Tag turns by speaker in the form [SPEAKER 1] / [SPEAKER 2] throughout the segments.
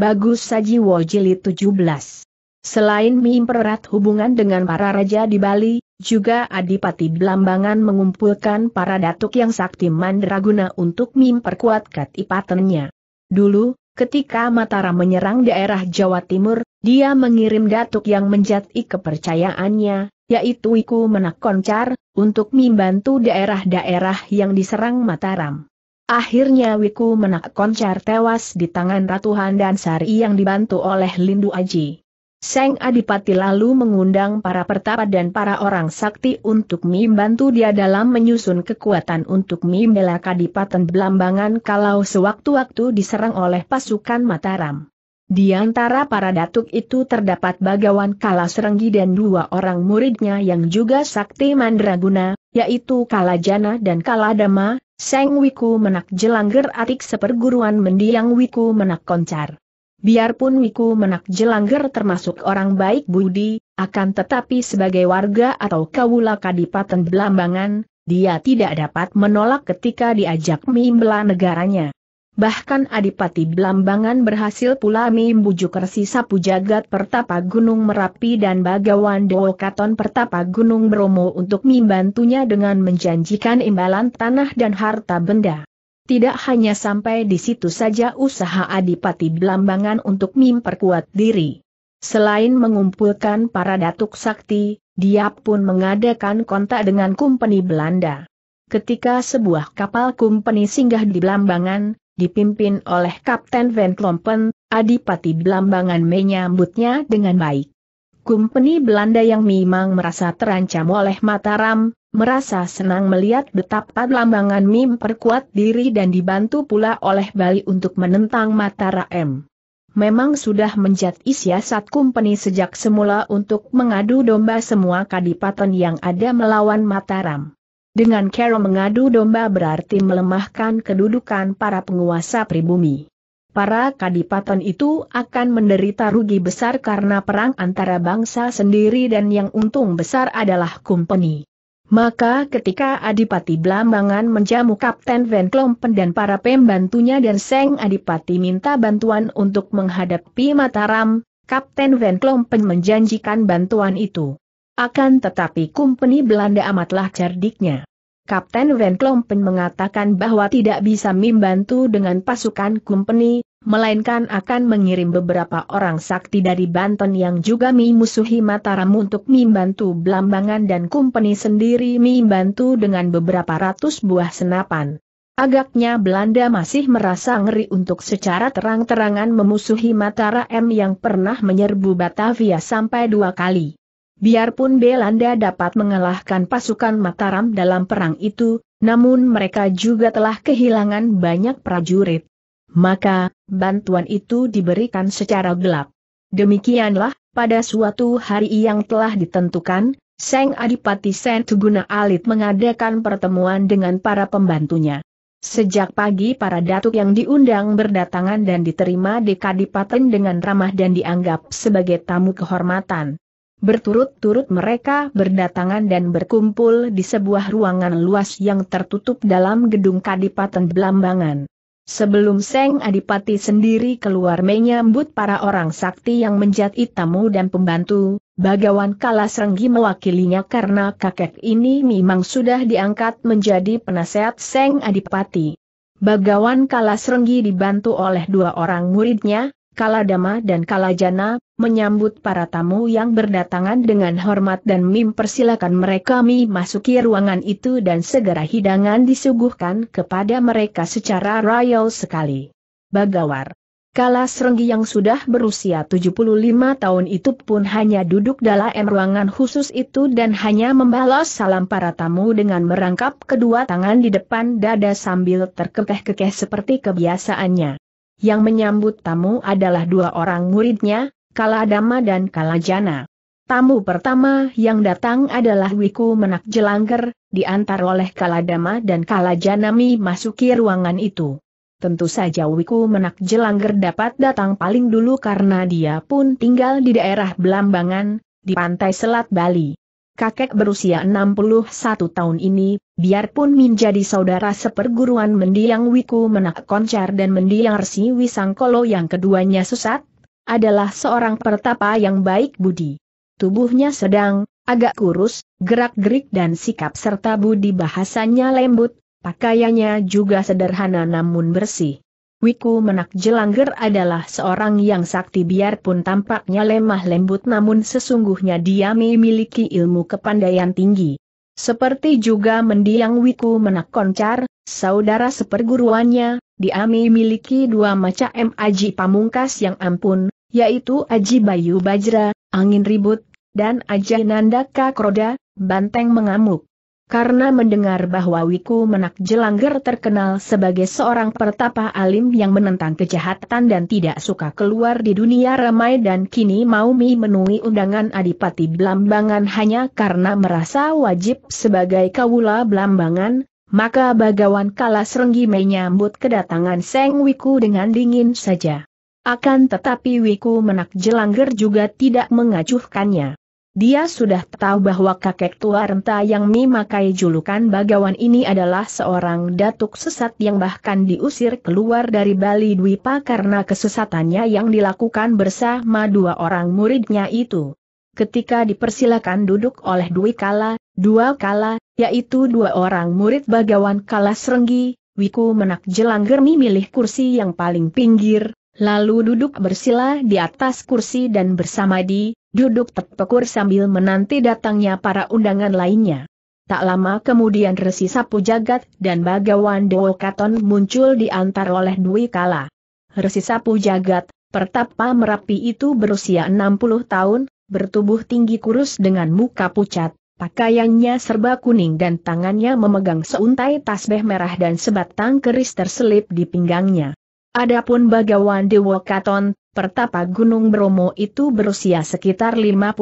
[SPEAKER 1] Bagus Sajiwo Jilid 17. Selain mempererat hubungan dengan para raja di Bali, juga Adipati Blambangan mengumpulkan para datuk yang sakti mandraguna untuk memperkuat katipatennya. Dulu, ketika Mataram menyerang daerah Jawa Timur, dia mengirim datuk yang menjati kepercayaannya, yaitu Iku Koncar, untuk membantu daerah-daerah yang diserang Mataram. Akhirnya Wiku Menak Koncar tewas di tangan Ratu Handan Sari yang dibantu oleh Lindu Aji. Seng Adipati lalu mengundang para pertapa dan para orang sakti untuk membantu dia dalam menyusun kekuatan untuk membela Kadipaten Belambangan kalau sewaktu-waktu diserang oleh pasukan Mataram. Di antara para datuk itu terdapat Bagawan Kala dan dua orang muridnya yang juga sakti mandraguna, yaitu Kalajana dan Kaladama, Seng Wiku menak jelangger atik seperguruan mendiang Wiku menak koncar. Biarpun Wiku menak jelangger termasuk orang baik budi, akan tetapi sebagai warga atau kawula kadipaten Belambangan, dia tidak dapat menolak ketika diajak mimbela negaranya. Bahkan Adipati Blambangan berhasil pula membujuk Resi Sapu Jagat Pertapa Gunung Merapi dan Bagawan Dokaton Pertapa Gunung Bromo untuk membantunya dengan menjanjikan imbalan tanah dan harta benda. Tidak hanya sampai di situ saja usaha Adipati Blambangan untuk memperkuat diri. Selain mengumpulkan para datuk sakti, dia pun mengadakan kontak dengan kumpeni Belanda. Ketika sebuah kapal kumpeni singgah di Blambangan, dipimpin oleh Kapten Van Klompen, Adipati Belambangan menyambutnya dengan baik. Kumpeni Belanda yang memang merasa terancam oleh Mataram, merasa senang melihat betapa Belambangan Mim perkuat diri dan dibantu pula oleh Bali untuk menentang Mataram. Memang sudah menjadi siasat kumpeni sejak semula untuk mengadu domba semua kadipaten yang ada melawan Mataram. Dengan Kero mengadu domba berarti melemahkan kedudukan para penguasa pribumi. Para kadipaten itu akan menderita rugi besar karena perang antara bangsa sendiri dan yang untung besar adalah kumpeni. Maka ketika Adipati Blambangan menjamu Kapten Van Klompen dan para pembantunya dan Seng Adipati minta bantuan untuk menghadapi Mataram, Kapten Van Klompen menjanjikan bantuan itu. Akan tetapi kumpeni Belanda amatlah cerdiknya. Kapten Van Klompen mengatakan bahwa tidak bisa membantu dengan pasukan kumpeni, melainkan akan mengirim beberapa orang sakti dari Banten yang juga memusuhi Mataram untuk membantu Blambangan dan kumpeni sendiri membantu dengan beberapa ratus buah senapan. Agaknya Belanda masih merasa ngeri untuk secara terang-terangan memusuhi Mataram yang pernah menyerbu Batavia sampai dua kali. Biarpun Belanda dapat mengalahkan pasukan Mataram dalam perang itu, namun mereka juga telah kehilangan banyak prajurit. Maka, bantuan itu diberikan secara gelap. Demikianlah, pada suatu hari yang telah ditentukan, Seng Adipati Sen Tuguna Alit mengadakan pertemuan dengan para pembantunya. Sejak pagi para datuk yang diundang berdatangan dan diterima di Kadipaten dengan ramah dan dianggap sebagai tamu kehormatan. Berturut-turut mereka berdatangan dan berkumpul di sebuah ruangan luas yang tertutup dalam gedung Kadipaten Belambangan. Sebelum Seng Adipati sendiri keluar menyambut para orang sakti yang menjadi tamu dan pembantu, Bagawan Kalasrenggi mewakilinya karena kakek ini memang sudah diangkat menjadi penasehat Seng Adipati. Bagawan Kalasrenggi dibantu oleh dua orang muridnya, Kaladama dan Kalajana, menyambut para tamu yang berdatangan dengan hormat dan mim persilakan mereka memasuki ruangan itu dan segera hidangan disuguhkan kepada mereka secara royal sekali. Bagawar. Kala Serenggi yang sudah berusia 75 tahun itu pun hanya duduk dalam ruangan khusus itu dan hanya membalas salam para tamu dengan merangkap kedua tangan di depan dada sambil terkekeh-kekeh seperti kebiasaannya. Yang menyambut tamu adalah dua orang muridnya, Kaladama dan Kalajana. Tamu pertama yang datang adalah Wiku Menak Jelangker, diantar oleh Kaladama dan Kalajana masuki ruangan itu. Tentu saja Wiku Menak Jelangger dapat datang paling dulu karena dia pun tinggal di daerah Belambangan, di pantai Selat Bali kakek berusia 61 tahun ini, biarpun menjadi saudara seperguruan mendiang Wiku Menak Koncar dan mendiang Resi Wisangkolo yang keduanya susat, adalah seorang pertapa yang baik budi. Tubuhnya sedang, agak kurus, gerak-gerik dan sikap serta budi bahasanya lembut, pakaiannya juga sederhana namun bersih. Wiku Menak Jelangger adalah seorang yang sakti biarpun tampaknya lemah lembut namun sesungguhnya dia memiliki ilmu kepandaian tinggi. Seperti juga mendiang Wiku Menak Koncar, saudara seperguruannya, dia memiliki dua macam aji pamungkas yang ampun, yaitu aji Bayu Bajra, angin ribut, dan aji Nandaka Kroda, banteng mengamuk karena mendengar bahwa Wiku Menak Jelangger terkenal sebagai seorang pertapa alim yang menentang kejahatan dan tidak suka keluar di dunia ramai dan kini mau memenuhi undangan Adipati Blambangan hanya karena merasa wajib sebagai kawula Blambangan, maka Bagawan Kalasrenggi menyambut kedatangan Seng Wiku dengan dingin saja. Akan tetapi Wiku Menak Jelangger juga tidak mengacuhkannya. Dia sudah tahu bahwa kakek tua renta yang memakai julukan Bagawan ini adalah seorang datuk sesat yang bahkan diusir keluar dari Bali Dwipa karena kesesatannya yang dilakukan bersama dua orang muridnya itu. Ketika dipersilakan duduk oleh Dwi Kala, dua kala, yaitu dua orang murid Bagawan Kala Serenggi, Wiku Menak Jelang Germi milih kursi yang paling pinggir, lalu duduk bersila di atas kursi dan bersamadi, duduk terpekur sambil menanti datangnya para undangan lainnya. Tak lama kemudian Resi Sapu Jagat dan Bagawan Dewokaton Katon muncul diantar oleh Dwi Kala. Resi Sapu Jagat, pertapa Merapi itu berusia 60 tahun, bertubuh tinggi kurus dengan muka pucat, pakaiannya serba kuning dan tangannya memegang seuntai tasbeh merah dan sebatang keris terselip di pinggangnya. Adapun Bagawan Dewa Katon, pertapa Gunung Bromo itu berusia sekitar 55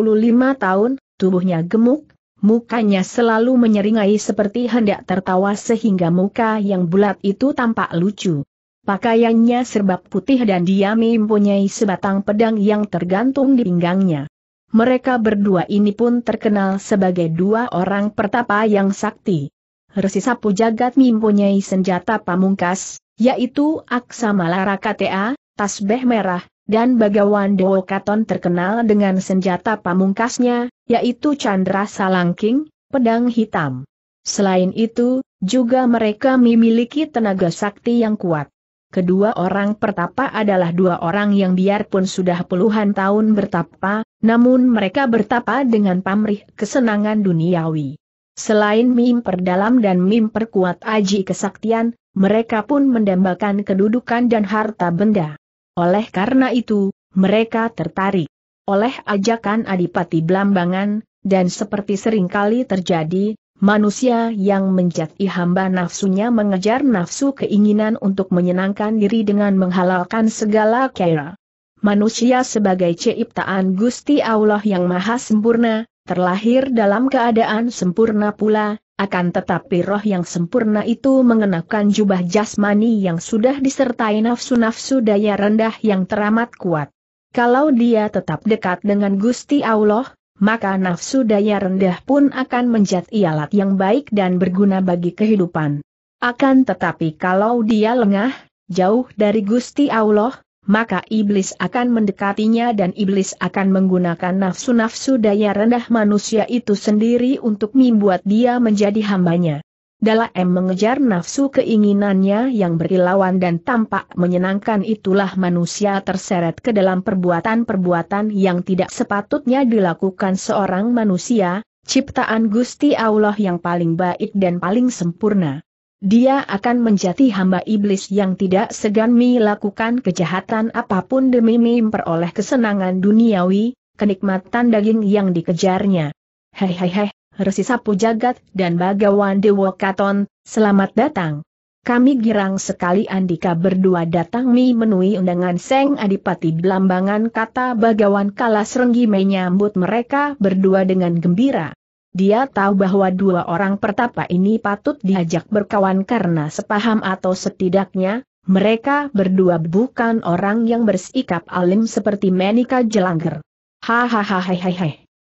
[SPEAKER 1] tahun, tubuhnya gemuk, mukanya selalu menyeringai seperti hendak tertawa sehingga muka yang bulat itu tampak lucu. Pakaiannya serba putih dan dia mempunyai sebatang pedang yang tergantung di pinggangnya. Mereka berdua ini pun terkenal sebagai dua orang pertapa yang sakti. Resi Sapu Jagat mempunyai senjata pamungkas, yaitu Aksamala Rakatea, Tasbeh Merah, dan Bagawan Dewokaton terkenal dengan senjata pamungkasnya, yaitu Chandra Salangking, pedang hitam. Selain itu, juga mereka memiliki tenaga sakti yang kuat. Kedua orang pertapa adalah dua orang yang biarpun sudah puluhan tahun bertapa, namun mereka bertapa dengan pamrih kesenangan duniawi. Selain mimperdalam dan mimperkuat aji kesaktian, mereka pun mendambakan kedudukan dan harta benda. Oleh karena itu, mereka tertarik oleh ajakan Adipati Blambangan, dan seperti seringkali terjadi, manusia yang menjati hamba nafsunya mengejar nafsu keinginan untuk menyenangkan diri dengan menghalalkan segala kaya. Manusia sebagai ciptaan Gusti Allah yang maha sempurna, terlahir dalam keadaan sempurna pula, akan tetapi roh yang sempurna itu mengenakan jubah jasmani yang sudah disertai nafsu-nafsu daya rendah yang teramat kuat. Kalau dia tetap dekat dengan Gusti Allah, maka nafsu daya rendah pun akan menjadi alat yang baik dan berguna bagi kehidupan. Akan tetapi kalau dia lengah, jauh dari Gusti Allah, maka iblis akan mendekatinya dan iblis akan menggunakan nafsu-nafsu daya rendah manusia itu sendiri untuk membuat dia menjadi hambanya. Dalam M mengejar nafsu keinginannya yang berilawan dan tampak menyenangkan itulah manusia terseret ke dalam perbuatan-perbuatan yang tidak sepatutnya dilakukan seorang manusia, ciptaan Gusti Allah yang paling baik dan paling sempurna dia akan menjadi hamba iblis yang tidak segan melakukan kejahatan apapun demi memperoleh kesenangan duniawi, kenikmatan daging yang dikejarnya. Hei hei resi sapu jagat dan bagawan dewa katon, selamat datang. Kami girang sekali Andika berdua datang memenuhi undangan Seng Adipati Belambangan kata Bagawan Kalas Renggi menyambut mereka berdua dengan gembira. Dia tahu bahwa dua orang pertapa ini patut diajak berkawan karena sepaham atau setidaknya, mereka berdua bukan orang yang bersikap alim seperti Menika Jelangger. Hahaha.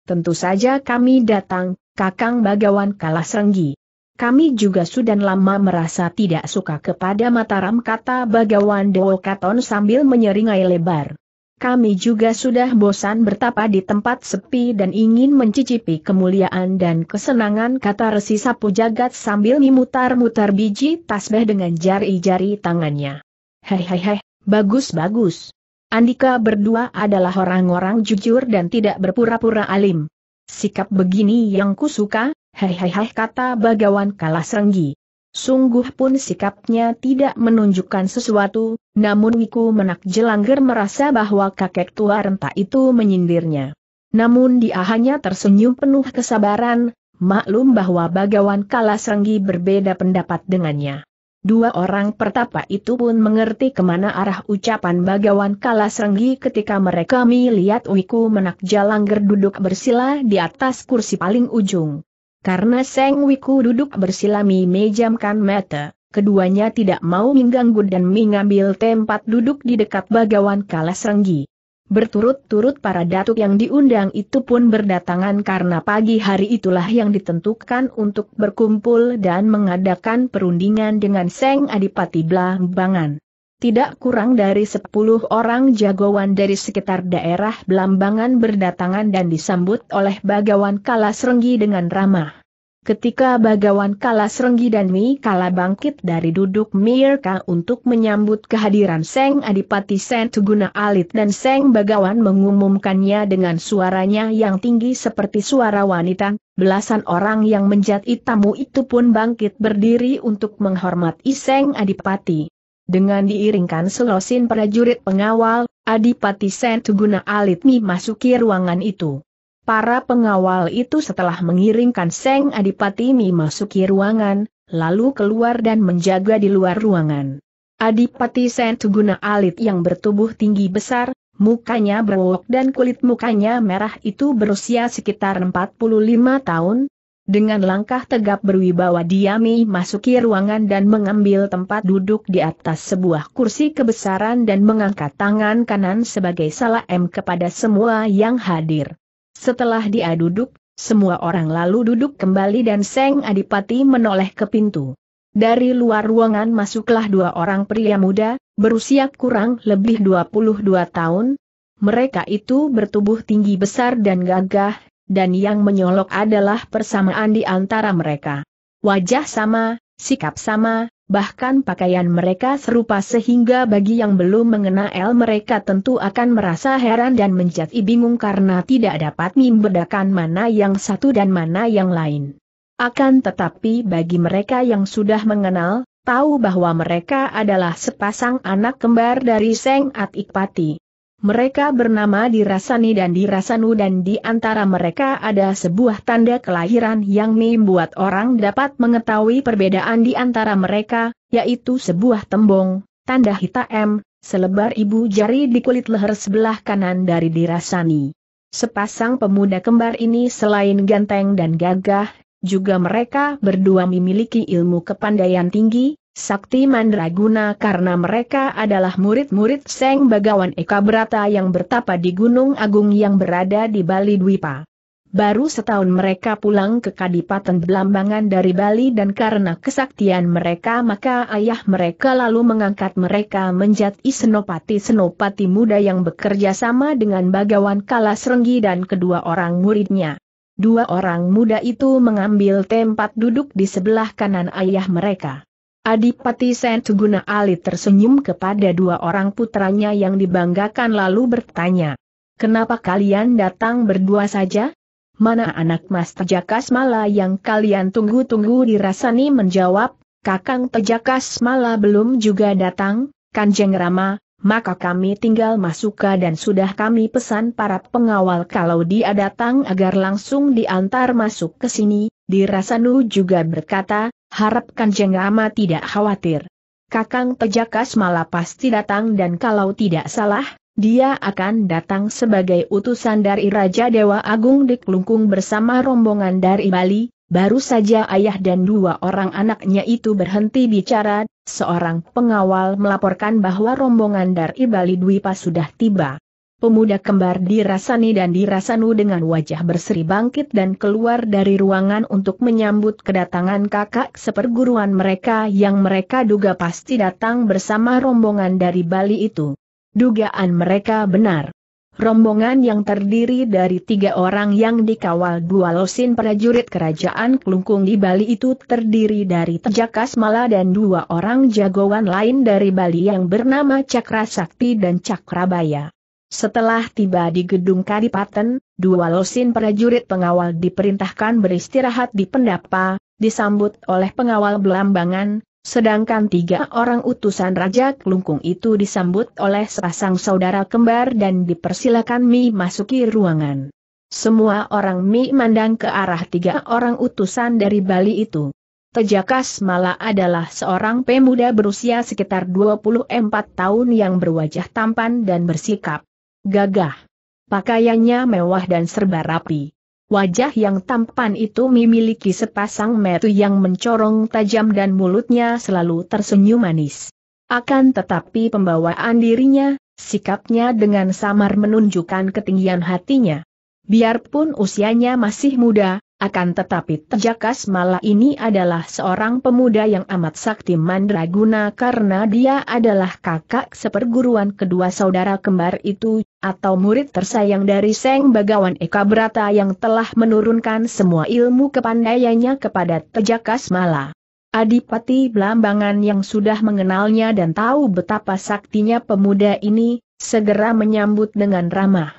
[SPEAKER 1] Tentu saja kami datang, Kakang Bagawan Kalasrenggi. Kami juga sudah lama merasa tidak suka kepada Mataram kata Bagawan Dewokaton sambil menyeringai lebar kami juga sudah bosan bertapa di tempat sepi dan ingin mencicipi kemuliaan dan kesenangan kata resi sapu jagat sambil memutar-mutar biji tasbih dengan jari-jari tangannya. Hehehe, bagus-bagus. Andika berdua adalah orang-orang jujur dan tidak berpura-pura alim. Sikap begini yang kusuka, hehehe kata Bagawan renggi. Sungguh pun sikapnya tidak menunjukkan sesuatu, namun Wiku Menak Jelangger merasa bahwa kakek tua renta itu menyindirnya. Namun dia hanya tersenyum penuh kesabaran, maklum bahwa Bagawan Kalasrenggi berbeda pendapat dengannya. Dua orang pertapa itu pun mengerti kemana arah ucapan Bagawan Kalasrenggi ketika mereka melihat Wiku Menak Jalangger duduk bersila di atas kursi paling ujung. Karena Seng Wiku duduk bersilami mejamkan mata, keduanya tidak mau mengganggu dan mengambil tempat duduk di dekat bagawan Kalas renggi. Berturut-turut para datuk yang diundang itu pun berdatangan karena pagi hari itulah yang ditentukan untuk berkumpul dan mengadakan perundingan dengan Seng Adipati Blambangan tidak kurang dari sepuluh orang jagoan dari sekitar daerah Belambangan berdatangan dan disambut oleh Bagawan Kalasrenggi dengan ramah. Ketika Bagawan Kalasrenggi dan Mi Kala bangkit dari duduk Mirka untuk menyambut kehadiran Seng Adipati Sen Tuguna Alit dan Seng Bagawan mengumumkannya dengan suaranya yang tinggi seperti suara wanita, belasan orang yang menjadi tamu itu pun bangkit berdiri untuk menghormati Seng Adipati. Dengan diiringkan selosin prajurit pengawal, Adipati Sentuguna Alitmi masuki ruangan itu. Para pengawal itu setelah mengiringkan Seng Adipati Mi masuki ruangan, lalu keluar dan menjaga di luar ruangan. Adipati Sentuguna Alit yang bertubuh tinggi besar, mukanya berwok dan kulit mukanya merah itu berusia sekitar 45 tahun, dengan langkah tegap berwibawa Diami masuki ruangan dan mengambil tempat duduk di atas sebuah kursi kebesaran dan mengangkat tangan kanan sebagai salam kepada semua yang hadir. Setelah dia duduk, semua orang lalu duduk kembali dan Seng Adipati menoleh ke pintu. Dari luar ruangan masuklah dua orang pria muda, berusia kurang lebih 22 tahun. Mereka itu bertubuh tinggi besar dan gagah, dan yang menyolok adalah persamaan di antara mereka. Wajah sama, sikap sama, bahkan pakaian mereka serupa sehingga bagi yang belum mengenal mereka tentu akan merasa heran dan menjadi bingung karena tidak dapat membedakan mana yang satu dan mana yang lain. Akan tetapi bagi mereka yang sudah mengenal, tahu bahwa mereka adalah sepasang anak kembar dari Seng Atikpati. Mereka bernama Dirasani dan Dirasanu dan di antara mereka ada sebuah tanda kelahiran yang membuat orang dapat mengetahui perbedaan di antara mereka, yaitu sebuah tembong, tanda hitam, selebar ibu jari di kulit leher sebelah kanan dari Dirasani. Sepasang pemuda kembar ini selain ganteng dan gagah, juga mereka berdua memiliki ilmu kepandaian tinggi, Sakti Mandraguna karena mereka adalah murid-murid Seng Bagawan Eka Brata yang bertapa di Gunung Agung yang berada di Bali Dwipa. Baru setahun mereka pulang ke Kadipaten Belambangan dari Bali dan karena kesaktian mereka maka ayah mereka lalu mengangkat mereka menjadi Senopati Senopati muda yang bekerja sama dengan Bagawan Kalasrenggi dan kedua orang muridnya. Dua orang muda itu mengambil tempat duduk di sebelah kanan ayah mereka. Adipati Sentuguna Ali tersenyum kepada dua orang putranya yang dibanggakan lalu bertanya, Kenapa kalian datang berdua saja? Mana anak mas Tejakas Mala yang kalian tunggu-tunggu dirasani menjawab, Kakang Tejakas Mala belum juga datang, Kanjeng Rama, maka kami tinggal masuk ke dan sudah kami pesan para pengawal kalau dia datang agar langsung diantar masuk ke sini, dirasanu juga berkata, Harapkan Kanjeng Ama tidak khawatir. Kakang Pejakas malah pasti datang dan kalau tidak salah, dia akan datang sebagai utusan dari Raja Dewa Agung Diklungkung bersama rombongan dari Bali, baru saja ayah dan dua orang anaknya itu berhenti bicara, seorang pengawal melaporkan bahwa rombongan dari Bali Dwipa sudah tiba. Pemuda kembar dirasani dan dirasanu dengan wajah berseri bangkit dan keluar dari ruangan untuk menyambut kedatangan kakak seperguruan mereka yang mereka duga pasti datang bersama rombongan dari Bali itu. Dugaan mereka benar. Rombongan yang terdiri dari tiga orang yang dikawal dua losin prajurit kerajaan Klungkung di Bali itu terdiri dari Tejakas Mala dan dua orang jagoan lain dari Bali yang bernama Cakra Sakti dan Cakrabaya. Setelah tiba di gedung Kadipaten, dua losin prajurit pengawal diperintahkan beristirahat di pendapa, disambut oleh pengawal belambangan, sedangkan tiga orang utusan Raja Kelungkung itu disambut oleh sepasang saudara kembar dan dipersilakan Mi masuki ruangan. Semua orang Mi mandang ke arah tiga orang utusan dari Bali itu. Tejakas malah adalah seorang pemuda berusia sekitar 24 tahun yang berwajah tampan dan bersikap gagah. Pakaiannya mewah dan serba rapi. Wajah yang tampan itu memiliki sepasang metu yang mencorong tajam dan mulutnya selalu tersenyum manis. Akan tetapi pembawaan dirinya, sikapnya dengan samar menunjukkan ketinggian hatinya. Biarpun usianya masih muda, akan tetapi Tejakas Mala ini adalah seorang pemuda yang amat sakti mandraguna karena dia adalah kakak seperguruan kedua saudara kembar itu, atau murid tersayang dari Seng Bagawan Eka Brata yang telah menurunkan semua ilmu kepandaiannya kepada Tejakas Mala. Adipati Blambangan yang sudah mengenalnya dan tahu betapa saktinya pemuda ini, segera menyambut dengan ramah.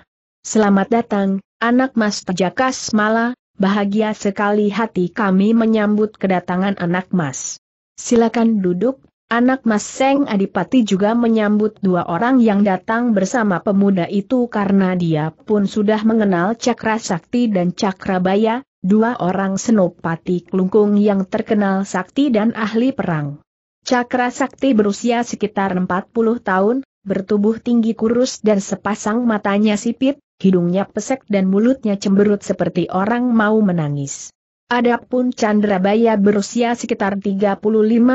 [SPEAKER 1] Selamat datang, anak Mas Tejakas Mala, bahagia sekali hati kami menyambut kedatangan anak mas. Silakan duduk, anak mas Seng Adipati juga menyambut dua orang yang datang bersama pemuda itu karena dia pun sudah mengenal Cakra Sakti dan Cakrabaya, dua orang senopati kelungkung yang terkenal sakti dan ahli perang. Cakra Sakti berusia sekitar 40 tahun, bertubuh tinggi kurus dan sepasang matanya sipit, hidungnya pesek dan mulutnya cemberut seperti orang mau menangis. Adapun Chandra Chandrabaya berusia sekitar 35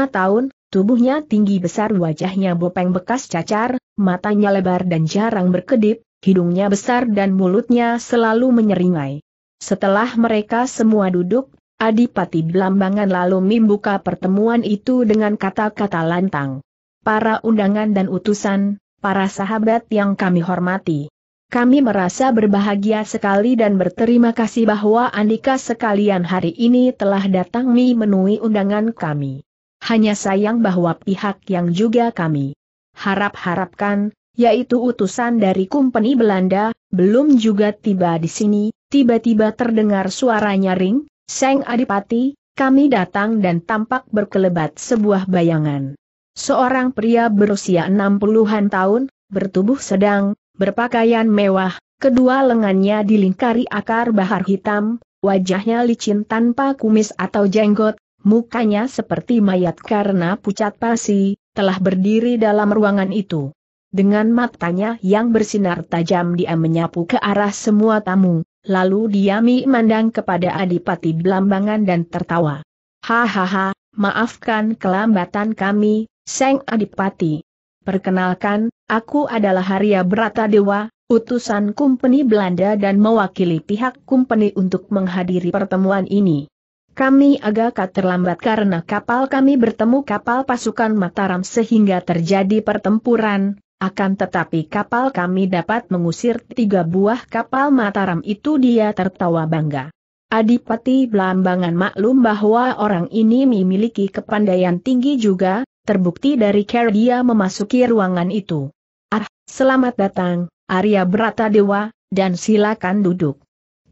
[SPEAKER 1] tahun, tubuhnya tinggi besar wajahnya bopeng bekas cacar, matanya lebar dan jarang berkedip, hidungnya besar dan mulutnya selalu menyeringai. Setelah mereka semua duduk, Adipati Belambangan lalu membuka pertemuan itu dengan kata-kata lantang. Para undangan dan utusan, para sahabat yang kami hormati. Kami merasa berbahagia sekali dan berterima kasih bahwa Andika sekalian hari ini telah datang memenuhi undangan kami. Hanya sayang bahwa pihak yang juga kami harap-harapkan, yaitu utusan dari Kumpeni Belanda, belum juga tiba di sini, tiba-tiba terdengar suara nyaring, Seng Adipati, kami datang dan tampak berkelebat sebuah bayangan. Seorang pria berusia 60-an tahun, bertubuh sedang, Berpakaian mewah, kedua lengannya dilingkari akar bahar hitam, wajahnya licin tanpa kumis atau jenggot, mukanya seperti mayat karena pucat pasi, telah berdiri dalam ruangan itu. Dengan matanya yang bersinar tajam dia menyapu ke arah semua tamu, lalu diami memandang kepada Adipati Belambangan dan tertawa. Hahaha, maafkan kelambatan kami, Seng Adipati. Perkenalkan, Aku adalah Haria Berata Dewa, utusan Kumpeni Belanda dan mewakili pihak Kumpeni untuk menghadiri pertemuan ini. Kami agak terlambat karena kapal kami bertemu kapal pasukan Mataram sehingga terjadi pertempuran, akan tetapi kapal kami dapat mengusir tiga buah kapal Mataram itu dia tertawa bangga. Adipati Belambangan maklum bahwa orang ini memiliki kepandaian tinggi juga, terbukti dari care dia memasuki ruangan itu. Ah, selamat datang, Arya Brata Dewa, dan silakan duduk.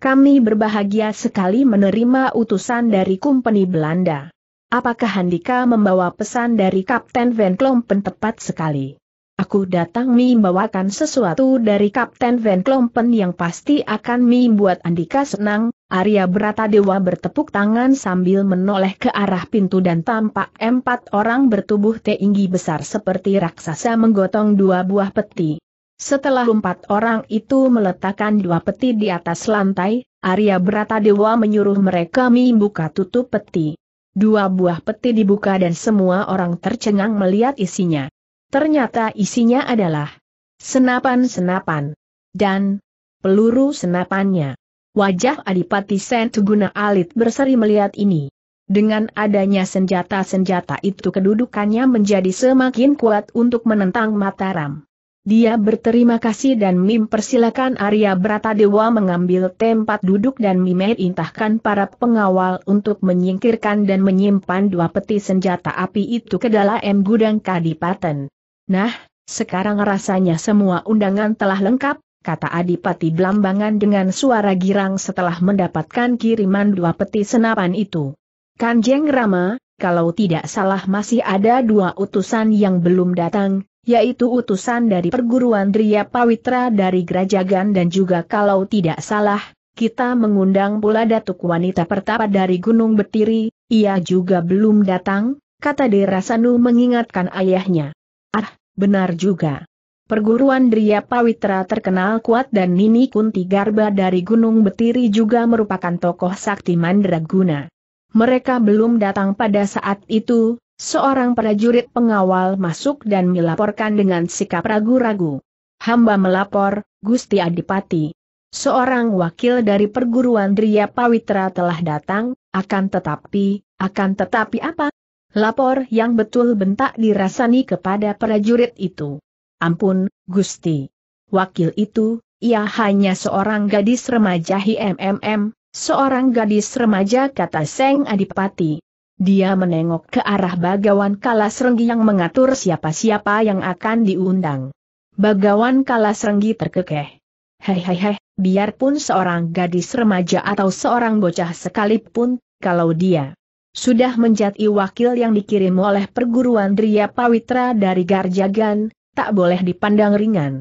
[SPEAKER 1] Kami berbahagia sekali menerima utusan dari Company Belanda. Apakah Handika membawa pesan dari Kapten Van Klompen tepat sekali? Aku datang Mi membawakan sesuatu dari Kapten Van Klompen yang pasti akan Mi buat Andika senang, Arya Brata Dewa bertepuk tangan sambil menoleh ke arah pintu dan tampak empat orang bertubuh tinggi besar seperti raksasa menggotong dua buah peti. Setelah empat orang itu meletakkan dua peti di atas lantai, Arya Brata Dewa menyuruh mereka membuka tutup peti. Dua buah peti dibuka dan semua orang tercengang melihat isinya. Ternyata isinya adalah senapan-senapan dan peluru senapannya. Wajah Adipati Sentuguna Alit berseri melihat ini. Dengan adanya senjata-senjata itu kedudukannya menjadi semakin kuat untuk menentang Mataram. Dia berterima kasih dan persilakan Arya Brata Dewa mengambil tempat duduk dan memerintahkan para pengawal untuk menyingkirkan dan menyimpan dua peti senjata api itu ke dalam gudang kadipaten. Nah, sekarang rasanya semua undangan telah lengkap, kata Adipati Blambangan dengan suara girang setelah mendapatkan kiriman dua peti senapan itu. Kanjeng Rama, kalau tidak salah masih ada dua utusan yang belum datang, yaitu utusan dari perguruan Dria Pawitra dari Gerajagan dan juga kalau tidak salah, kita mengundang pula Datuk Wanita Pertapa dari Gunung Betiri, ia juga belum datang, kata Derasanu mengingatkan ayahnya. Ah, benar juga. Perguruan Dria Pawitra terkenal kuat dan Nini Kunti Garba dari Gunung Betiri juga merupakan tokoh sakti mandraguna. Mereka belum datang pada saat itu, seorang prajurit pengawal masuk dan melaporkan dengan sikap ragu-ragu. Hamba melapor, Gusti Adipati. Seorang wakil dari perguruan Dria Pawitra telah datang, akan tetapi, akan tetapi apa? Lapor yang betul bentak dirasani kepada prajurit itu. Ampun, Gusti. Wakil itu, ia hanya seorang gadis remaja HMMM, seorang gadis remaja kata Seng Adipati. Dia menengok ke arah Bagawan Kalasrenggi yang mengatur siapa-siapa yang akan diundang. Bagawan Kalasrenggi terkekeh. Hei hei hei, biarpun seorang gadis remaja atau seorang bocah sekalipun, kalau dia sudah menjadi wakil yang dikirim oleh perguruan Dria Pawitra dari Garjagan, tak boleh dipandang ringan.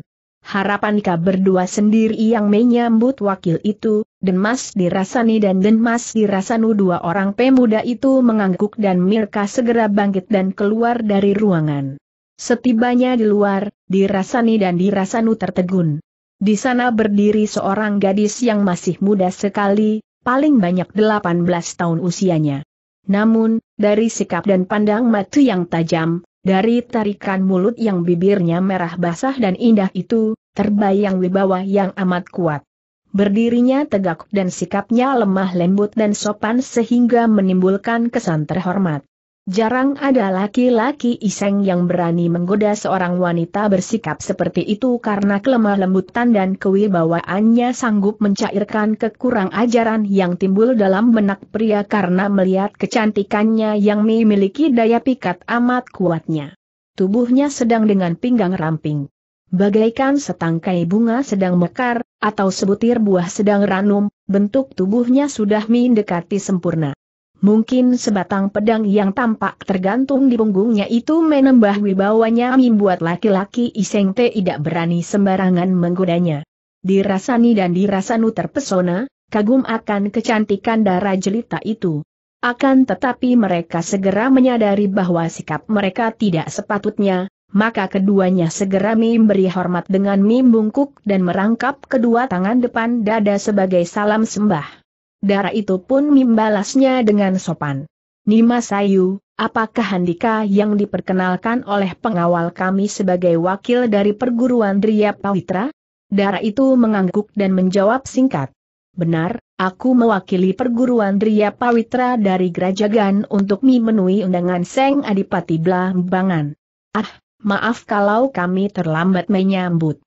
[SPEAKER 1] Harapan Ika berdua sendiri yang menyambut wakil itu, Denmas Dirasani dan Denmas Dirasanu dua orang pemuda itu mengangguk dan Mirka segera bangkit dan keluar dari ruangan. Setibanya di luar, Dirasani dan Dirasanu tertegun. Di sana berdiri seorang gadis yang masih muda sekali, paling banyak 18 tahun usianya. Namun, dari sikap dan pandang matu yang tajam, dari tarikan mulut yang bibirnya merah basah dan indah itu, terbayang wibawa yang amat kuat. Berdirinya tegak dan sikapnya lemah lembut dan sopan sehingga menimbulkan kesan terhormat. Jarang ada laki-laki iseng yang berani menggoda seorang wanita bersikap seperti itu karena kelemah lembutan dan kewibawaannya sanggup mencairkan kekurang ajaran yang timbul dalam benak pria karena melihat kecantikannya yang memiliki daya pikat amat kuatnya. Tubuhnya sedang dengan pinggang ramping. Bagaikan setangkai bunga sedang mekar, atau sebutir buah sedang ranum, bentuk tubuhnya sudah mendekati sempurna. Mungkin sebatang pedang yang tampak tergantung di punggungnya itu menembah wibawanya membuat laki-laki Iseng tidak berani sembarangan menggodanya. Dirasani dan dirasanu terpesona, kagum akan kecantikan darah jelita itu. Akan tetapi mereka segera menyadari bahwa sikap mereka tidak sepatutnya, maka keduanya segera memberi hormat dengan membungkuk dan merangkap kedua tangan depan dada sebagai salam sembah darah itu pun membalasnya dengan sopan. Nimas Ayu, apakah Handika yang diperkenalkan oleh pengawal kami sebagai wakil dari perguruan Dria Pawitra? Darah itu mengangguk dan menjawab singkat. Benar, aku mewakili perguruan Dria Pawitra dari Grajagan untuk memenuhi undangan Seng Adipati Blambangan. Ah, maaf kalau kami terlambat menyambut.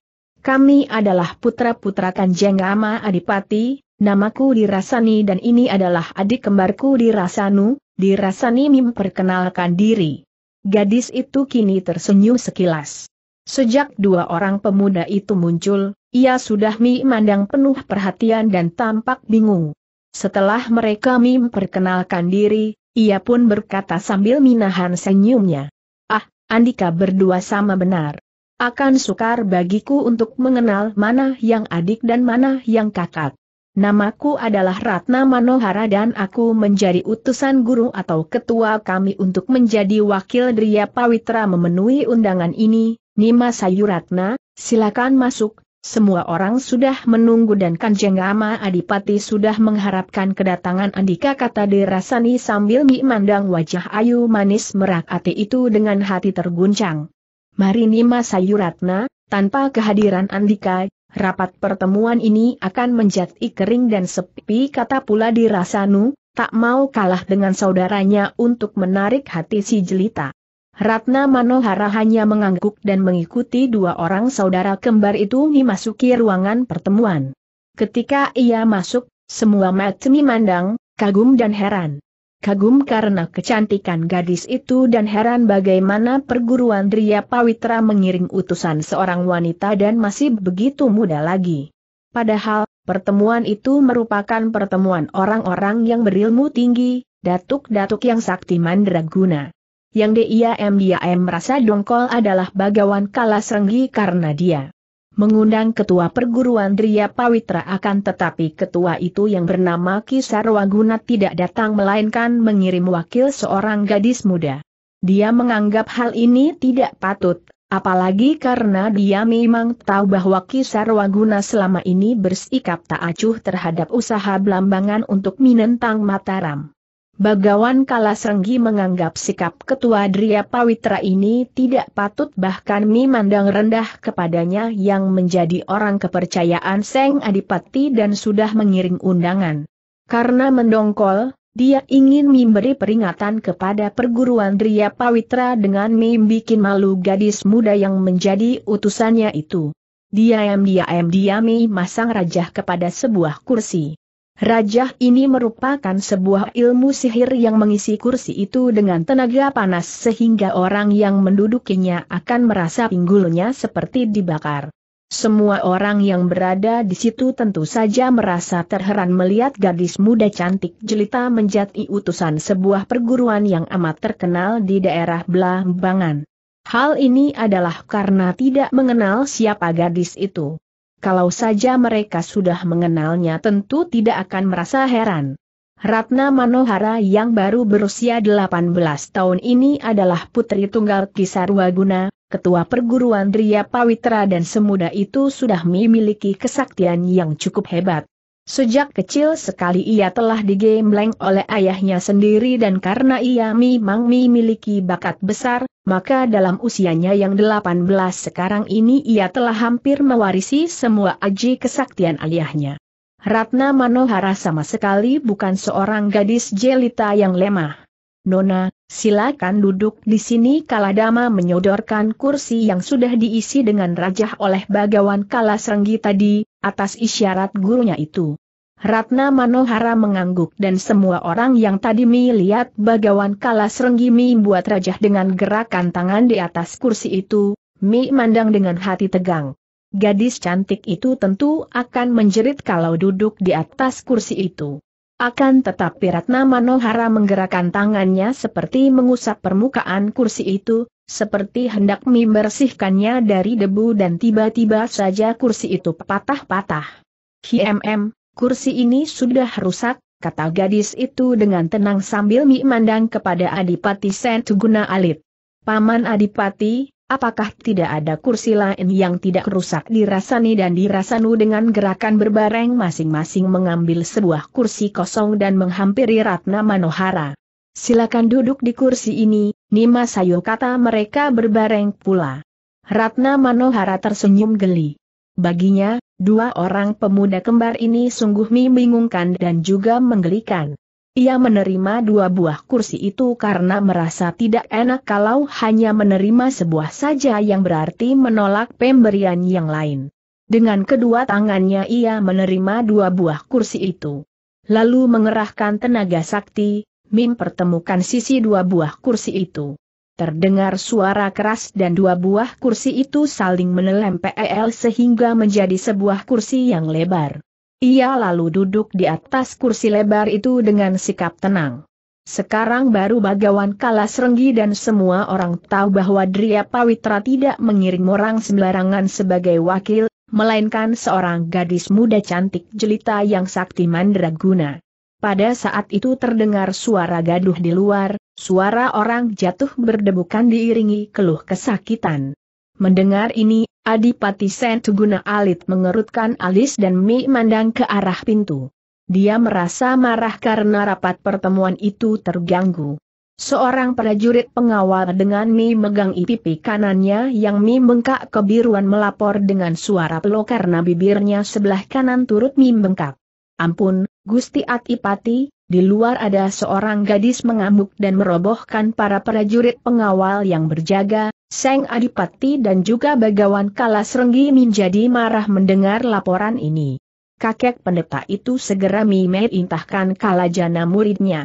[SPEAKER 1] Kami adalah putra-putra Kanjeng Rama Adipati, Namaku Dirasani dan ini adalah adik kembarku Dirasanu, Dirasani memperkenalkan diri. Gadis itu kini tersenyum sekilas. Sejak dua orang pemuda itu muncul, ia sudah memandang penuh perhatian dan tampak bingung. Setelah mereka memperkenalkan diri, ia pun berkata sambil minahan senyumnya. Ah, Andika berdua sama benar. Akan sukar bagiku untuk mengenal mana yang adik dan mana yang kakak. Namaku adalah Ratna Manohara dan aku menjadi utusan guru atau ketua kami untuk menjadi wakil Dria Pawitra memenuhi undangan ini, Nima Sayuratna, silakan masuk, semua orang sudah menunggu dan Kanjeng Rama Adipati sudah mengharapkan kedatangan Andika kata Derasani sambil memandang wajah ayu manis merakati itu dengan hati terguncang. Mari Nima Sayuratna, tanpa kehadiran Andika, Rapat pertemuan ini akan menjadi kering dan sepi kata pula dirasanu, tak mau kalah dengan saudaranya untuk menarik hati si jelita. Ratna Manohara hanya mengangguk dan mengikuti dua orang saudara kembar itu memasuki ruangan pertemuan. Ketika ia masuk, semua mata memandang, kagum dan heran kagum karena kecantikan gadis itu dan heran bagaimana perguruan Dria Pawitra mengiring utusan seorang wanita dan masih begitu muda lagi. Padahal, pertemuan itu merupakan pertemuan orang-orang yang berilmu tinggi, datuk-datuk yang sakti mandraguna. Yang DIAM DIAM merasa dongkol adalah bagawan kalas renggi karena dia mengundang ketua perguruan Dria Pawitra akan tetapi ketua itu yang bernama Waguna tidak datang melainkan mengirim wakil seorang gadis muda. Dia menganggap hal ini tidak patut, apalagi karena dia memang tahu bahwa Waguna selama ini bersikap tak acuh terhadap usaha belambangan untuk menentang Mataram. Bagawan Kalasrenggi menganggap sikap Ketua Dria Pawitra ini tidak patut bahkan memandang rendah kepadanya yang menjadi orang kepercayaan Seng Adipati dan sudah mengiring undangan. Karena mendongkol, dia ingin memberi peringatan kepada perguruan Dria Pawitra dengan membuat malu gadis muda yang menjadi utusannya itu. Diam-diam dia memasang rajah kepada sebuah kursi. Rajah ini merupakan sebuah ilmu sihir yang mengisi kursi itu dengan tenaga panas sehingga orang yang mendudukinya akan merasa pinggulnya seperti dibakar. Semua orang yang berada di situ tentu saja merasa terheran melihat gadis muda cantik jelita menjadi utusan sebuah perguruan yang amat terkenal di daerah Belambangan. Hal ini adalah karena tidak mengenal siapa gadis itu. Kalau saja mereka sudah mengenalnya tentu tidak akan merasa heran. Ratna Manohara yang baru berusia 18 tahun ini adalah putri tunggal Kisarwaguna, ketua perguruan Dria Pawitra dan semuda itu sudah memiliki kesaktian yang cukup hebat. Sejak kecil sekali ia telah digembleng oleh ayahnya sendiri dan karena ia memang memiliki bakat besar, maka dalam usianya yang 18 sekarang ini ia telah hampir mewarisi semua aji kesaktian ayahnya. Ratna Manohara sama sekali bukan seorang gadis jelita yang lemah. Nona, silakan duduk di sini Kaladama menyodorkan kursi yang sudah diisi dengan rajah oleh Bagawan Kalasrenggi tadi, atas isyarat gurunya itu. Ratna Manohara mengangguk dan semua orang yang tadi melihat bagawan kala serenggi Mi buat rajah dengan gerakan tangan di atas kursi itu, Mi mandang dengan hati tegang. Gadis cantik itu tentu akan menjerit kalau duduk di atas kursi itu. Akan tetapi Ratna Manohara menggerakkan tangannya seperti mengusap permukaan kursi itu, seperti hendak membersihkannya dari debu dan tiba-tiba saja kursi itu patah-patah. HMM, kursi ini sudah rusak, kata gadis itu dengan tenang sambil memandang kepada Adipati Sentuguna Alit. Paman Adipati, apakah tidak ada kursi lain yang tidak rusak dirasani dan dirasanu dengan gerakan berbareng masing-masing mengambil sebuah kursi kosong dan menghampiri Ratna Manohara. Silakan duduk di kursi ini, Nima Sayuh kata mereka berbareng pula. Ratna Manohara tersenyum geli. Baginya, dua orang pemuda kembar ini sungguh membingungkan dan juga menggelikan. Ia menerima dua buah kursi itu karena merasa tidak enak kalau hanya menerima sebuah saja yang berarti menolak pemberian yang lain. Dengan kedua tangannya ia menerima dua buah kursi itu. Lalu mengerahkan tenaga sakti, Mim pertemukan sisi dua buah kursi itu. Terdengar suara keras dan dua buah kursi itu saling menelempel sehingga menjadi sebuah kursi yang lebar. Ia lalu duduk di atas kursi lebar itu dengan sikap tenang. Sekarang baru bagawan kalah serenggi dan semua orang tahu bahwa Dria Pawitra tidak mengirim orang sembarangan sebagai wakil, melainkan seorang gadis muda cantik jelita yang sakti mandraguna. Pada saat itu terdengar suara gaduh di luar, suara orang jatuh berdebukan diiringi keluh kesakitan. Mendengar ini, Adipati Sentuguna Alit mengerutkan alis dan Mi mandang ke arah pintu. Dia merasa marah karena rapat pertemuan itu terganggu. Seorang prajurit pengawal dengan Mi megang pipi kanannya yang Mi bengkak kebiruan melapor dengan suara pelo karena bibirnya sebelah kanan turut Mi bengkak. Ampun, Gusti Adipati, di luar ada seorang gadis mengamuk dan merobohkan para prajurit pengawal yang berjaga, Seng Adipati dan juga Bagawan Renggi menjadi marah mendengar laporan ini. Kakek pendeta itu segera intahkan Kalajana muridnya.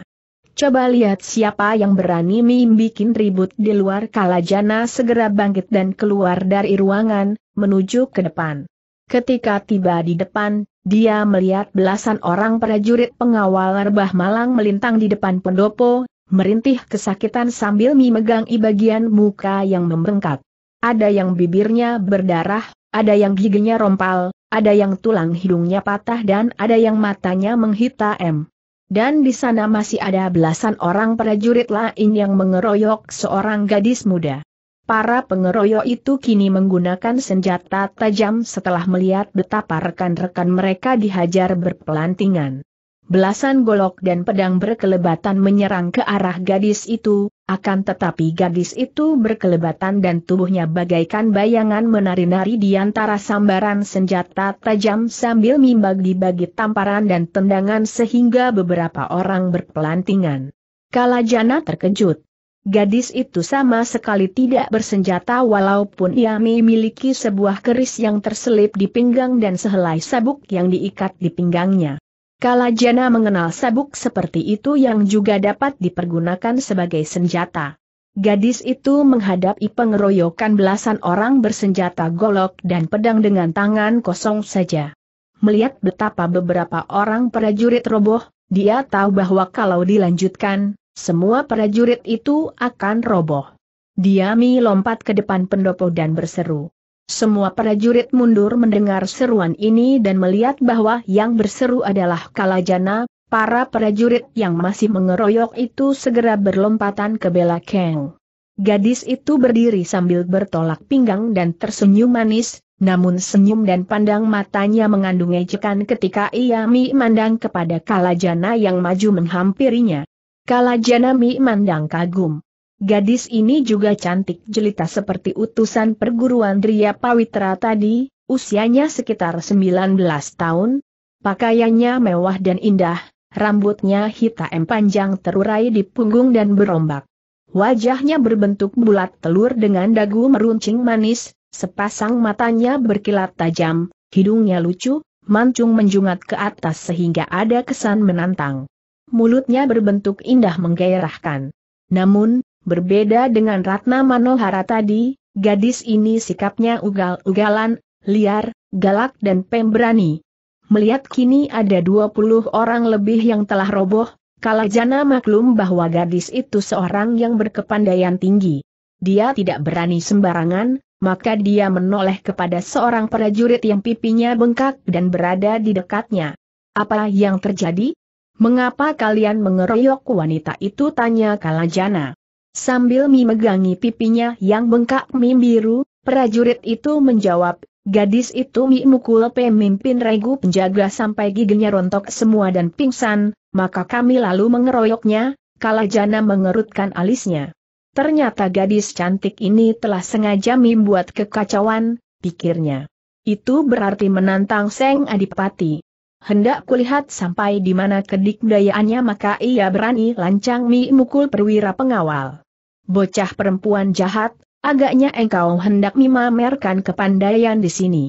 [SPEAKER 1] Coba lihat siapa yang berani Mim bikin ribut di luar Kalajana segera bangkit dan keluar dari ruangan, menuju ke depan. Ketika tiba di depan, dia melihat belasan orang prajurit pengawal rebah malang melintang di depan pendopo, merintih kesakitan sambil memegang i bagian muka yang membengkak. Ada yang bibirnya berdarah, ada yang giginya rompal, ada yang tulang hidungnya patah dan ada yang matanya menghitam. Dan di sana masih ada belasan orang prajurit lain yang mengeroyok seorang gadis muda. Para pengeroyok itu kini menggunakan senjata tajam setelah melihat betapa rekan-rekan mereka dihajar berpelantingan. Belasan golok dan pedang berkelebatan menyerang ke arah gadis itu, akan tetapi gadis itu berkelebatan dan tubuhnya bagaikan bayangan menari-nari di antara sambaran senjata tajam sambil membagi dibagi tamparan dan tendangan sehingga beberapa orang berpelantingan. Kalajana terkejut. Gadis itu sama sekali tidak bersenjata walaupun ia memiliki sebuah keris yang terselip di pinggang dan sehelai sabuk yang diikat di pinggangnya. Kalajana mengenal sabuk seperti itu yang juga dapat dipergunakan sebagai senjata. Gadis itu menghadapi pengeroyokan belasan orang bersenjata golok dan pedang dengan tangan kosong saja. Melihat betapa beberapa orang prajurit roboh, dia tahu bahwa kalau dilanjutkan, semua prajurit itu akan roboh. Diami lompat ke depan pendopo dan berseru. Semua prajurit mundur mendengar seruan ini dan melihat bahwa yang berseru adalah Kalajana, para prajurit yang masih mengeroyok itu segera berlompatan ke Bela Keng. Gadis itu berdiri sambil bertolak pinggang dan tersenyum manis, namun senyum dan pandang matanya mengandung ejekan ketika Iyami mandang kepada Kalajana yang maju menghampirinya. Kala Janami mandang kagum. Gadis ini juga cantik jelita seperti utusan perguruan Dria Pawitra tadi, usianya sekitar 19 tahun, pakaiannya mewah dan indah, rambutnya hitam panjang terurai di punggung dan berombak. Wajahnya berbentuk bulat telur dengan dagu meruncing manis, sepasang matanya berkilat tajam, hidungnya lucu, mancung menjungat ke atas sehingga ada kesan menantang mulutnya berbentuk indah menggairahkan. Namun, berbeda dengan Ratna Manohara tadi, gadis ini sikapnya ugal-ugalan, liar, galak dan pemberani. Melihat kini ada 20 orang lebih yang telah roboh, Kalajana maklum bahwa gadis itu seorang yang berkepandaian tinggi. Dia tidak berani sembarangan, maka dia menoleh kepada seorang prajurit yang pipinya bengkak dan berada di dekatnya. Apa yang terjadi? Mengapa kalian mengeroyok wanita itu? Tanya Kalajana. Sambil memegangi pipinya yang bengkak Mi biru, prajurit itu menjawab, gadis itu Mi mukul pemimpin regu penjaga sampai giginya rontok semua dan pingsan, maka kami lalu mengeroyoknya, Kalajana mengerutkan alisnya. Ternyata gadis cantik ini telah sengaja membuat kekacauan, pikirnya. Itu berarti menantang Seng Adipati. Hendak kulihat sampai di mana kedikdayaannya maka ia berani lancang mi mukul perwira pengawal. Bocah perempuan jahat, agaknya engkau hendak memamerkan kepandaian di sini.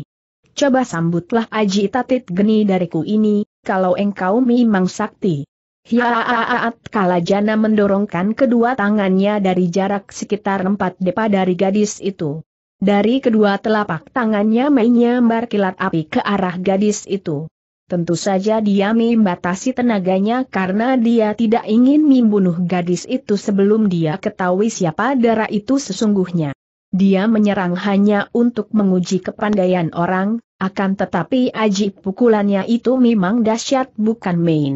[SPEAKER 1] Coba sambutlah aji tatit geni dariku ini, kalau engkau memang sakti. Hiaaat Kalajana mendorongkan kedua tangannya dari jarak sekitar empat depa dari gadis itu. Dari kedua telapak tangannya menyambar kilat api ke arah gadis itu. Tentu saja dia membatasi tenaganya karena dia tidak ingin membunuh gadis itu sebelum dia ketahui siapa darah itu sesungguhnya. Dia menyerang hanya untuk menguji kepandaian orang, akan tetapi aji pukulannya itu memang dahsyat bukan main.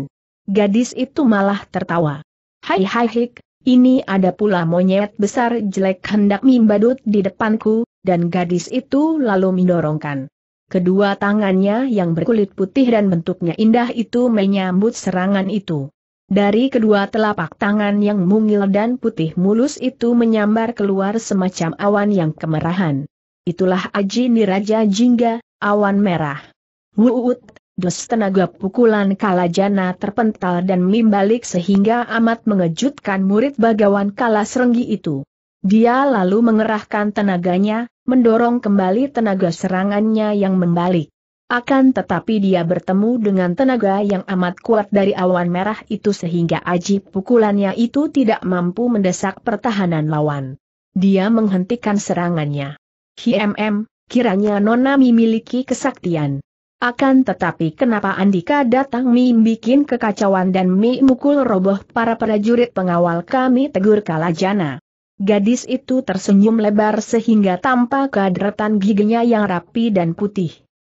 [SPEAKER 1] Gadis itu malah tertawa. Hai hai hik, ini ada pula monyet besar jelek hendak membadut di depanku, dan gadis itu lalu mendorongkan Kedua tangannya yang berkulit putih dan bentuknya indah itu menyambut serangan itu. Dari kedua telapak tangan yang mungil dan putih mulus itu menyambar keluar semacam awan yang kemerahan. Itulah Aji Niraja Jingga, awan merah. Wuut, dos tenaga pukulan Kalajana terpental dan membalik sehingga amat mengejutkan murid bagawan Serenggi itu. Dia lalu mengerahkan tenaganya, mendorong kembali tenaga serangannya yang membalik. Akan tetapi dia bertemu dengan tenaga yang amat kuat dari awan merah itu sehingga aji pukulannya itu tidak mampu mendesak pertahanan lawan. Dia menghentikan serangannya. HMM, kiranya Nona memiliki kesaktian. Akan tetapi kenapa Andika datang Mim bikin kekacauan dan Mim mukul roboh para prajurit pengawal kami tegur kalajana. Gadis itu tersenyum lebar sehingga tampak kaderetan giginya yang rapi dan putih.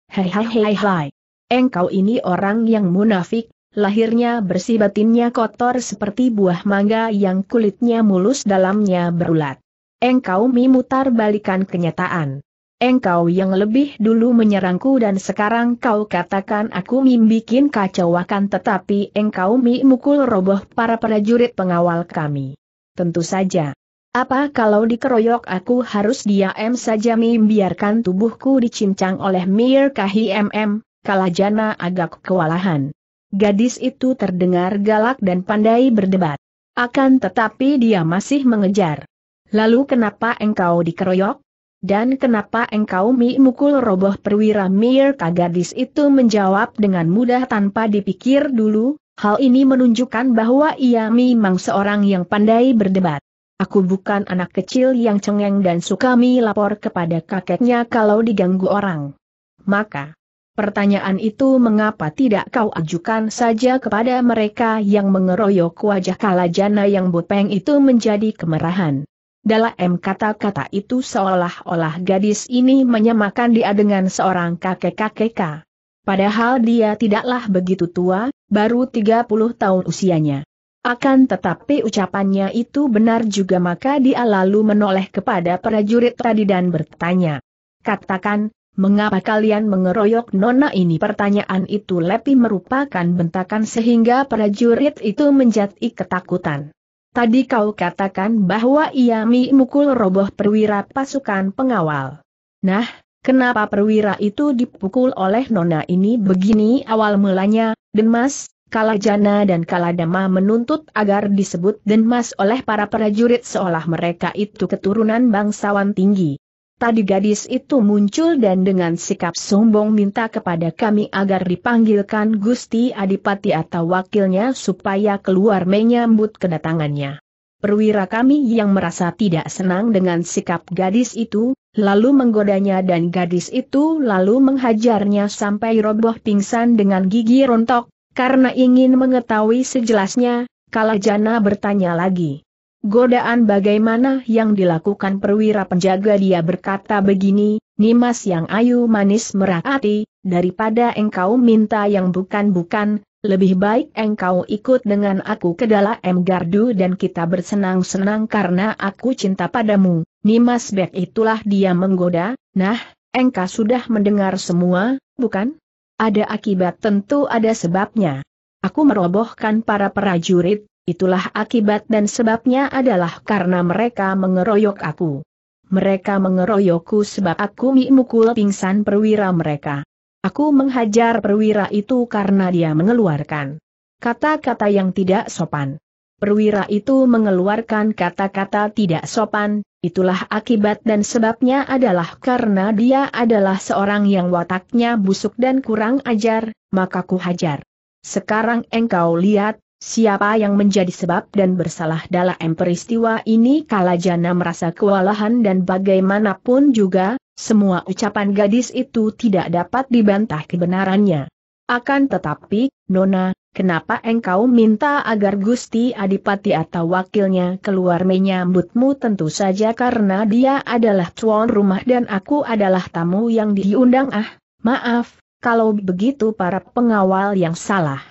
[SPEAKER 1] Hei hai hei hai. Engkau ini orang yang munafik, lahirnya bersih batinnya kotor seperti buah mangga yang kulitnya mulus dalamnya berulat. Engkau memutar balikan kenyataan. Engkau yang lebih dulu menyerangku dan sekarang kau katakan aku kacau kacauakan tetapi engkau mimukul roboh para prajurit pengawal kami. Tentu saja, apa kalau dikeroyok aku harus diam saja membiarkan tubuhku dicincang oleh Mir KHMM, Kalajana agak kewalahan. Gadis itu terdengar galak dan pandai berdebat. Akan tetapi dia masih mengejar. Lalu kenapa engkau dikeroyok? Dan kenapa engkau mi mukul roboh perwira Mir? Kah gadis itu menjawab dengan mudah tanpa dipikir dulu, hal ini menunjukkan bahwa ia memang seorang yang pandai berdebat. Aku bukan anak kecil yang cengeng dan suka lapor kepada kakeknya kalau diganggu orang. Maka, pertanyaan itu mengapa tidak kau ajukan saja kepada mereka yang mengeroyok wajah kalajana yang bopeng itu menjadi kemerahan. Dalam kata-kata itu seolah-olah gadis ini menyamakan dia dengan seorang kakek-kakek. Padahal dia tidaklah begitu tua, baru 30 tahun usianya. Akan tetapi ucapannya itu benar juga maka dia lalu menoleh kepada prajurit tadi dan bertanya. Katakan, mengapa kalian mengeroyok nona ini? Pertanyaan itu lebih merupakan bentakan sehingga prajurit itu menjadi ketakutan. Tadi kau katakan bahwa ia mukul roboh perwira pasukan pengawal. Nah, kenapa perwira itu dipukul oleh nona ini begini awal mulanya, Demas, Kalajana dan Kaladama menuntut agar disebut Denmas oleh para prajurit seolah mereka itu keturunan bangsawan tinggi. Tadi gadis itu muncul dan dengan sikap sombong minta kepada kami agar dipanggilkan Gusti Adipati atau wakilnya supaya keluar menyambut kedatangannya. Perwira kami yang merasa tidak senang dengan sikap gadis itu, lalu menggodanya dan gadis itu lalu menghajarnya sampai roboh pingsan dengan gigi rontok, karena ingin mengetahui sejelasnya, Kalajana bertanya lagi. Godaan bagaimana yang dilakukan perwira penjaga dia berkata begini, Nimas yang ayu manis merahati, daripada engkau minta yang bukan-bukan, lebih baik engkau ikut dengan aku ke dalam gardu dan kita bersenang-senang karena aku cinta padamu. Nimas Bek itulah dia menggoda, nah, engkau sudah mendengar semua, bukan? Ada akibat tentu ada sebabnya. Aku merobohkan para prajurit, itulah akibat dan sebabnya adalah karena mereka mengeroyok aku. Mereka mengeroyokku sebab aku mukul pingsan perwira mereka. Aku menghajar perwira itu karena dia mengeluarkan kata-kata yang tidak sopan. Perwira itu mengeluarkan kata-kata tidak sopan, Itulah akibat dan sebabnya adalah karena dia adalah seorang yang wataknya busuk dan kurang ajar, maka ku hajar. Sekarang engkau lihat, siapa yang menjadi sebab dan bersalah dalam peristiwa ini Kalajana merasa kewalahan dan bagaimanapun juga, semua ucapan gadis itu tidak dapat dibantah kebenarannya. Akan tetapi, Nona, Kenapa engkau minta agar Gusti Adipati atau wakilnya keluar menyambutmu tentu saja karena dia adalah tuan rumah dan aku adalah tamu yang diundang ah, maaf, kalau begitu para pengawal yang salah.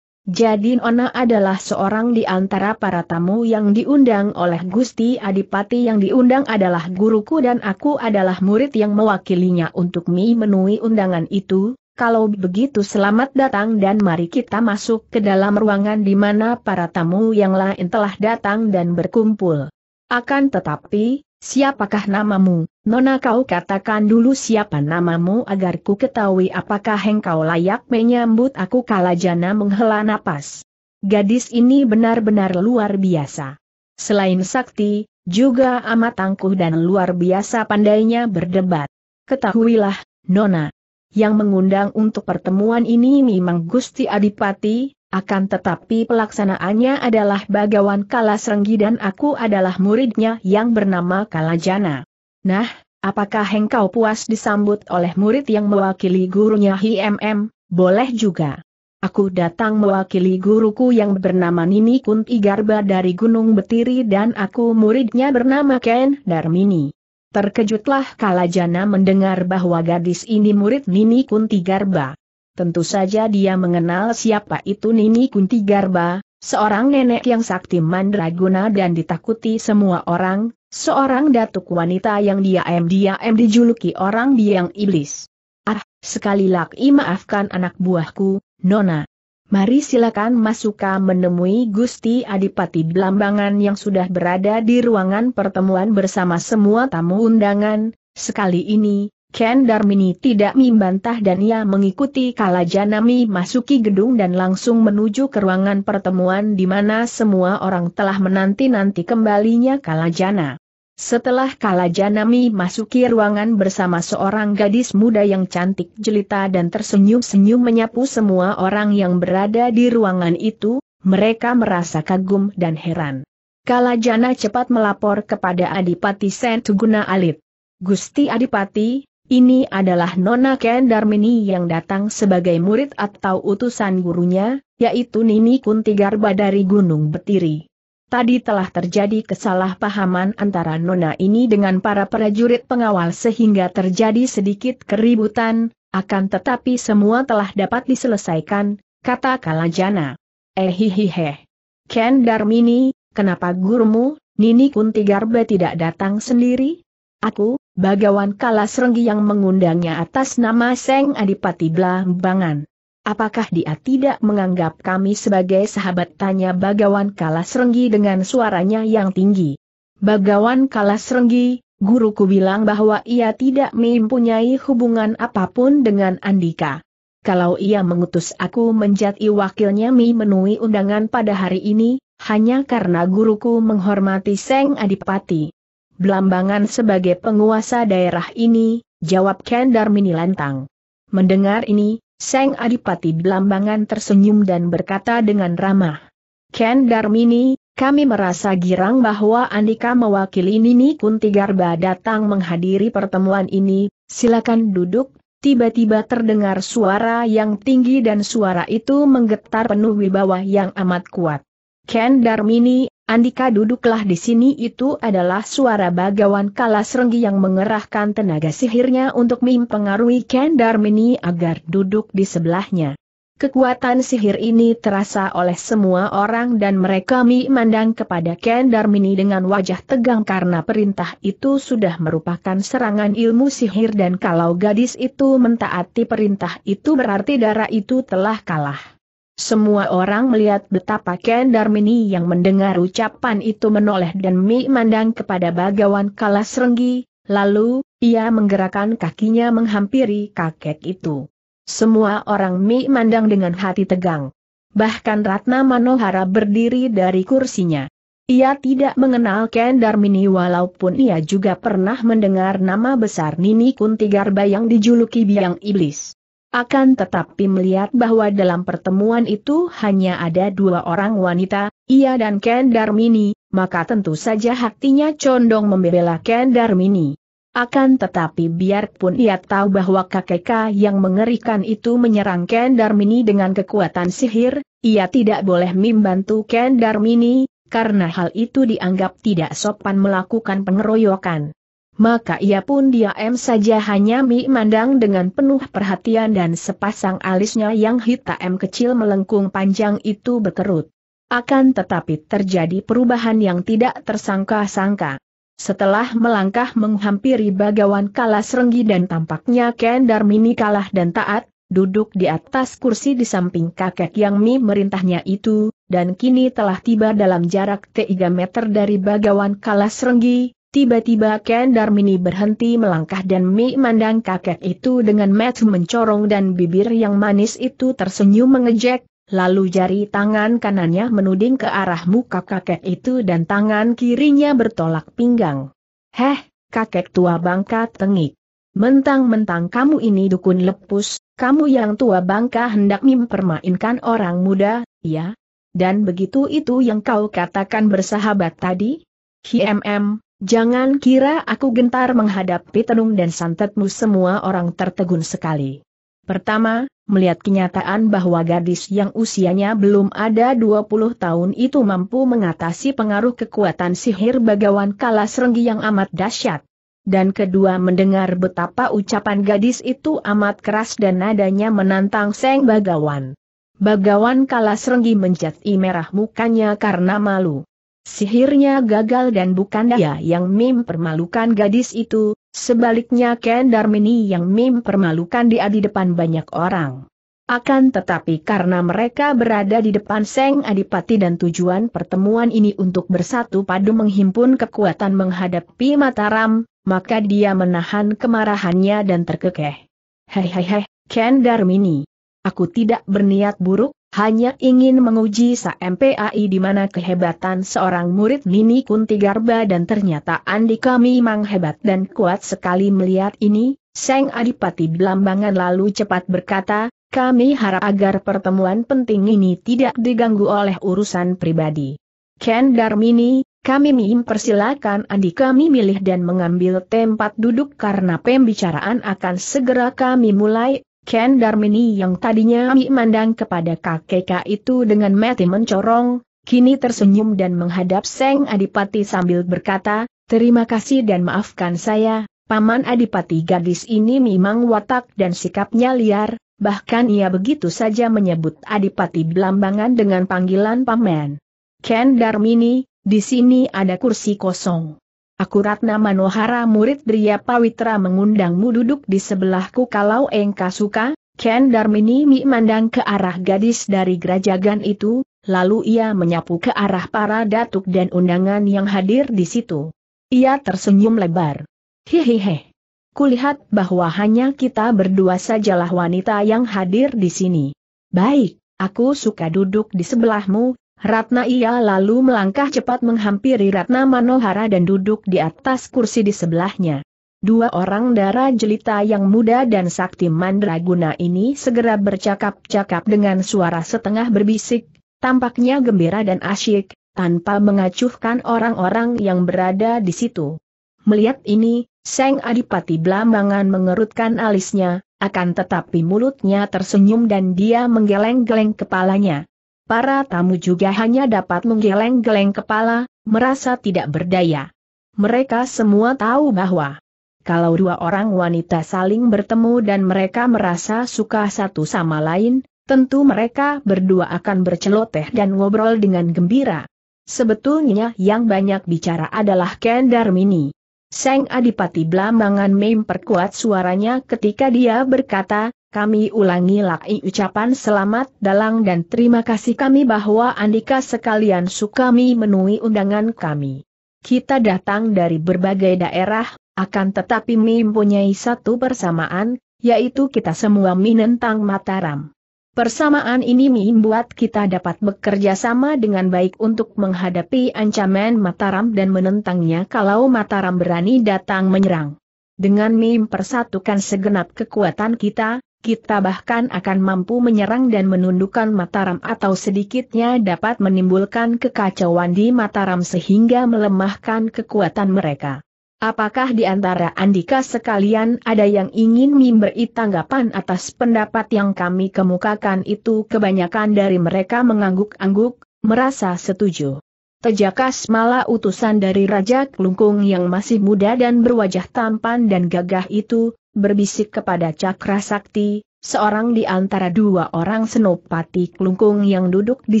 [SPEAKER 1] Jadi Nona adalah seorang di antara para tamu yang diundang oleh Gusti Adipati yang diundang adalah guruku dan aku adalah murid yang mewakilinya untuk memenuhi undangan itu, kalau begitu selamat datang dan mari kita masuk ke dalam ruangan di mana para tamu yang lain telah datang dan berkumpul. Akan tetapi, siapakah namamu? Nona kau katakan dulu siapa namamu agar ku ketahui apakah engkau layak menyambut aku kalajana menghela napas. Gadis ini benar-benar luar biasa. Selain sakti, juga amat tangguh dan luar biasa pandainya berdebat. Ketahuilah, Nona, yang mengundang untuk pertemuan ini memang Gusti Adipati, akan tetapi pelaksanaannya adalah Bagawan Kalasrenggi dan aku adalah muridnya yang bernama Kalajana. Nah, apakah engkau puas disambut oleh murid yang mewakili gurunya HMM? Boleh juga. Aku datang mewakili guruku yang bernama Nini Kunti Garba dari Gunung Betiri dan aku muridnya bernama Ken Darmini. Terkejutlah Kalajana mendengar bahwa gadis ini murid Nini Kunti Garba. Tentu saja dia mengenal siapa itu Nini Kunti Garba, seorang nenek yang sakti mandraguna dan ditakuti semua orang, seorang datuk wanita yang diam-diam dijuluki orang biang iblis. Ah, sekali lagi maafkan anak buahku, Nona. Mari silakan masuka menemui Gusti Adipati Blambangan yang sudah berada di ruangan pertemuan bersama semua tamu undangan. Sekali ini, Ken Darmini tidak membantah dan ia mengikuti Kalajanami masuki gedung dan langsung menuju ke ruangan pertemuan di mana semua orang telah menanti-nanti kembalinya Kalajana. Setelah kala Janami masuki ruangan bersama seorang gadis muda yang cantik jelita dan tersenyum-senyum menyapu semua orang yang berada di ruangan itu, mereka merasa kagum dan heran. Kala Jana cepat melapor kepada Adipati Sentuguna Alit. Gusti Adipati, ini adalah Nona Kendarmini yang datang sebagai murid atau utusan gurunya, yaitu Nini Kuntigarba dari Gunung Betiri. Tadi telah terjadi kesalahpahaman antara nona ini dengan para prajurit pengawal sehingga terjadi sedikit keributan, akan tetapi semua telah dapat diselesaikan, kata Kalajana. Eh Ehihihe. Ken Darmini, kenapa gurumu, Nini Kunti Garbe tidak datang sendiri? Aku, Bagawan Kalasrenggi yang mengundangnya atas nama Seng Adipati Blambangan. Apakah dia tidak menganggap kami sebagai sahabat? Tanya Bagawan Kalasrenggi dengan suaranya yang tinggi. Bagawan Kalasrenggi, guruku bilang bahwa ia tidak mempunyai hubungan apapun dengan Andika. Kalau ia mengutus aku menjadi wakilnya memenuhi undangan pada hari ini, hanya karena guruku menghormati Seng Adipati. Belambangan sebagai penguasa daerah ini, jawab Kendar Mini lantang. Mendengar ini, Seng Adipati Belambangan tersenyum dan berkata dengan ramah. Ken Darmini, kami merasa girang bahwa Andika mewakili Nini Kunti Garba datang menghadiri pertemuan ini, silakan duduk. Tiba-tiba terdengar suara yang tinggi dan suara itu menggetar penuh wibawa yang amat kuat. Ken Darmini, Andika duduklah di sini itu adalah suara bagawan kalas renggi yang mengerahkan tenaga sihirnya untuk mempengaruhi Ken Darmini agar duduk di sebelahnya. Kekuatan sihir ini terasa oleh semua orang dan mereka memandang kepada Ken Darmini dengan wajah tegang karena perintah itu sudah merupakan serangan ilmu sihir dan kalau gadis itu mentaati perintah itu berarti darah itu telah kalah. Semua orang melihat betapa Ken Darmini yang mendengar ucapan itu menoleh dan memandang kepada bagawan kalas renggi, lalu, ia menggerakkan kakinya menghampiri kakek itu. Semua orang memandang dengan hati tegang. Bahkan Ratna Manohara berdiri dari kursinya. Ia tidak mengenal Ken Darmini walaupun ia juga pernah mendengar nama besar Nini Kunti Kuntigarba yang dijuluki Biang Iblis. Akan tetapi melihat bahwa dalam pertemuan itu hanya ada dua orang wanita, ia dan Ken Darmini, maka tentu saja hatinya condong membela Ken Darmini. Akan tetapi biarpun ia tahu bahwa kakek yang mengerikan itu menyerang Ken Darmini dengan kekuatan sihir, ia tidak boleh membantu Ken Darmini, karena hal itu dianggap tidak sopan melakukan pengeroyokan maka ia pun diam saja hanya memandang dengan penuh perhatian dan sepasang alisnya yang hitam kecil melengkung panjang itu berkerut. Akan tetapi terjadi perubahan yang tidak tersangka-sangka. Setelah melangkah menghampiri bagawan kalas renggi dan tampaknya Ken Darmini kalah dan taat, duduk di atas kursi di samping kakek yang mi merintahnya itu, dan kini telah tiba dalam jarak 3 meter dari bagawan kalas renggi, Tiba-tiba Ken Darmini berhenti melangkah dan memandang kakek itu dengan mata mencorong dan bibir yang manis itu tersenyum mengejek, lalu jari tangan kanannya menuding ke arah muka kakek itu dan tangan kirinya bertolak pinggang. Heh, kakek tua bangka tengik. Mentang-mentang kamu ini dukun lepus, kamu yang tua bangka hendak mempermainkan orang muda, ya? Dan begitu itu yang kau katakan bersahabat tadi? HMM, Jangan kira aku gentar menghadapi tenung dan santetmu semua orang tertegun sekali. Pertama, melihat kenyataan bahwa gadis yang usianya belum ada 20 tahun itu mampu mengatasi pengaruh kekuatan sihir bagawan kalas renggi yang amat dahsyat. Dan kedua mendengar betapa ucapan gadis itu amat keras dan nadanya menantang Seng Bagawan. Bagawan kalas renggi menjadi merah mukanya karena malu. Sihirnya gagal dan bukan dia yang mempermalukan gadis itu, sebaliknya Ken Darmini yang mempermalukan dia di depan banyak orang. Akan tetapi karena mereka berada di depan Seng Adipati dan tujuan pertemuan ini untuk bersatu padu menghimpun kekuatan menghadapi Mataram, maka dia menahan kemarahannya dan terkekeh. hei, Ken Darmini. Aku tidak berniat buruk, hanya ingin menguji SMPAI di mana kehebatan seorang murid Nini Kunti Garba dan ternyata Andi kami memang hebat dan kuat sekali melihat ini, Seng Adipati Blambangan lalu cepat berkata, kami harap agar pertemuan penting ini tidak diganggu oleh urusan pribadi. Ken Darmini, kami mempersilakan Andi kami milih dan mengambil tempat duduk karena pembicaraan akan segera kami mulai, Ken Darmini yang tadinya memandang kepada kakek itu dengan mati mencorong, kini tersenyum dan menghadap Seng Adipati sambil berkata, Terima kasih dan maafkan saya, Paman Adipati gadis ini memang watak dan sikapnya liar, bahkan ia begitu saja menyebut Adipati Belambangan dengan panggilan Paman. Ken Darmini, di sini ada kursi kosong. Aku Ratna Manohara murid Dria Pawitra mengundangmu duduk di sebelahku kalau engkau suka, Ken Darmini Mi mandang ke arah gadis dari gerajagan itu, lalu ia menyapu ke arah para datuk dan undangan yang hadir di situ. Ia tersenyum lebar. Hehehe. Kulihat bahwa hanya kita berdua sajalah wanita yang hadir di sini. Baik, aku suka duduk di sebelahmu, Ratna ia lalu melangkah cepat menghampiri Ratna Manohara dan duduk di atas kursi di sebelahnya. Dua orang darah jelita yang muda dan sakti mandraguna ini segera bercakap-cakap dengan suara setengah berbisik, tampaknya gembira dan asyik, tanpa mengacuhkan orang-orang yang berada di situ. Melihat ini, Seng Adipati Blambangan mengerutkan alisnya, akan tetapi mulutnya tersenyum dan dia menggeleng-geleng kepalanya para tamu juga hanya dapat menggeleng-geleng kepala, merasa tidak berdaya. Mereka semua tahu bahwa kalau dua orang wanita saling bertemu dan mereka merasa suka satu sama lain, tentu mereka berdua akan berceloteh dan ngobrol dengan gembira. Sebetulnya yang banyak bicara adalah Ken Darmini. Seng Adipati Blambangan memperkuat suaranya ketika dia berkata, kami ulangi lagi ucapan selamat dalang dan terima kasih kami bahwa Andika sekalian sukami menui undangan kami. Kita datang dari berbagai daerah, akan tetapi mempunyai satu persamaan, yaitu kita semua menentang Mataram. Persamaan ini membuat kita dapat bekerja sama dengan baik untuk menghadapi ancaman Mataram dan menentangnya kalau Mataram berani datang menyerang. Dengan mim persatukan segenap kekuatan kita, kita bahkan akan mampu menyerang dan menundukkan Mataram atau sedikitnya dapat menimbulkan kekacauan di Mataram sehingga melemahkan kekuatan mereka. Apakah di antara Andika sekalian ada yang ingin memberi tanggapan atas pendapat yang kami kemukakan itu kebanyakan dari mereka mengangguk-angguk, merasa setuju. Tejakas malah utusan dari Raja Klungkung yang masih muda dan berwajah tampan dan gagah itu, berbisik kepada Cakra Sakti, seorang di antara dua orang Senopati Klungkung yang duduk di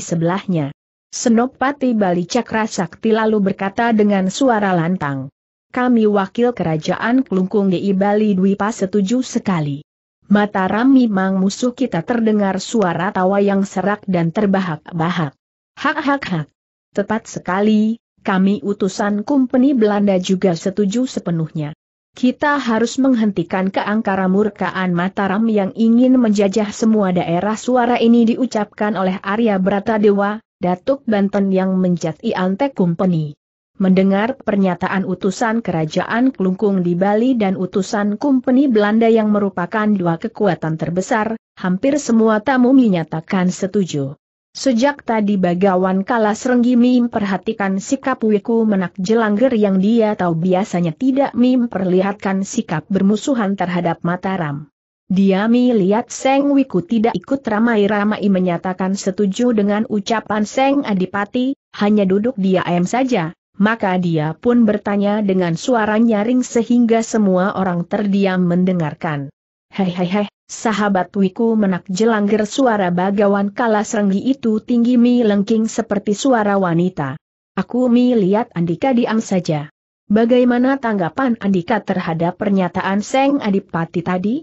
[SPEAKER 1] sebelahnya. Senopati Bali Cakra Sakti lalu berkata dengan suara lantang. Kami wakil kerajaan Klungkung di Bali Dwipa setuju sekali. Mataram memang musuh kita terdengar suara tawa yang serak dan terbahak-bahak. Hak hak hak. Tepat sekali, kami utusan kumpeni Belanda juga setuju sepenuhnya. Kita harus menghentikan keangkara murkaan Mataram yang ingin menjajah semua daerah suara ini diucapkan oleh Arya Bratadewa, Datuk Banten yang menjati Antek Company. Mendengar pernyataan utusan kerajaan Klungkung di Bali dan utusan Company Belanda yang merupakan dua kekuatan terbesar, hampir semua tamu menyatakan setuju. Sejak tadi Bagawan Kalas mim perhatikan sikap Wiku Menak Jelangger yang dia tahu biasanya tidak mim perlihatkan sikap bermusuhan terhadap Mataram. Dia melihat Seng Wiku tidak ikut ramai-ramai menyatakan setuju dengan ucapan Seng Adipati, hanya duduk dia diam saja, maka dia pun bertanya dengan suara nyaring sehingga semua orang terdiam mendengarkan. Hei hei hei. Sahabat Wiku menak jelangger suara bagawan kala serenggi itu tinggi mi lengking seperti suara wanita. Aku mi lihat Andika diam saja. Bagaimana tanggapan Andika terhadap pernyataan Seng Adipati tadi?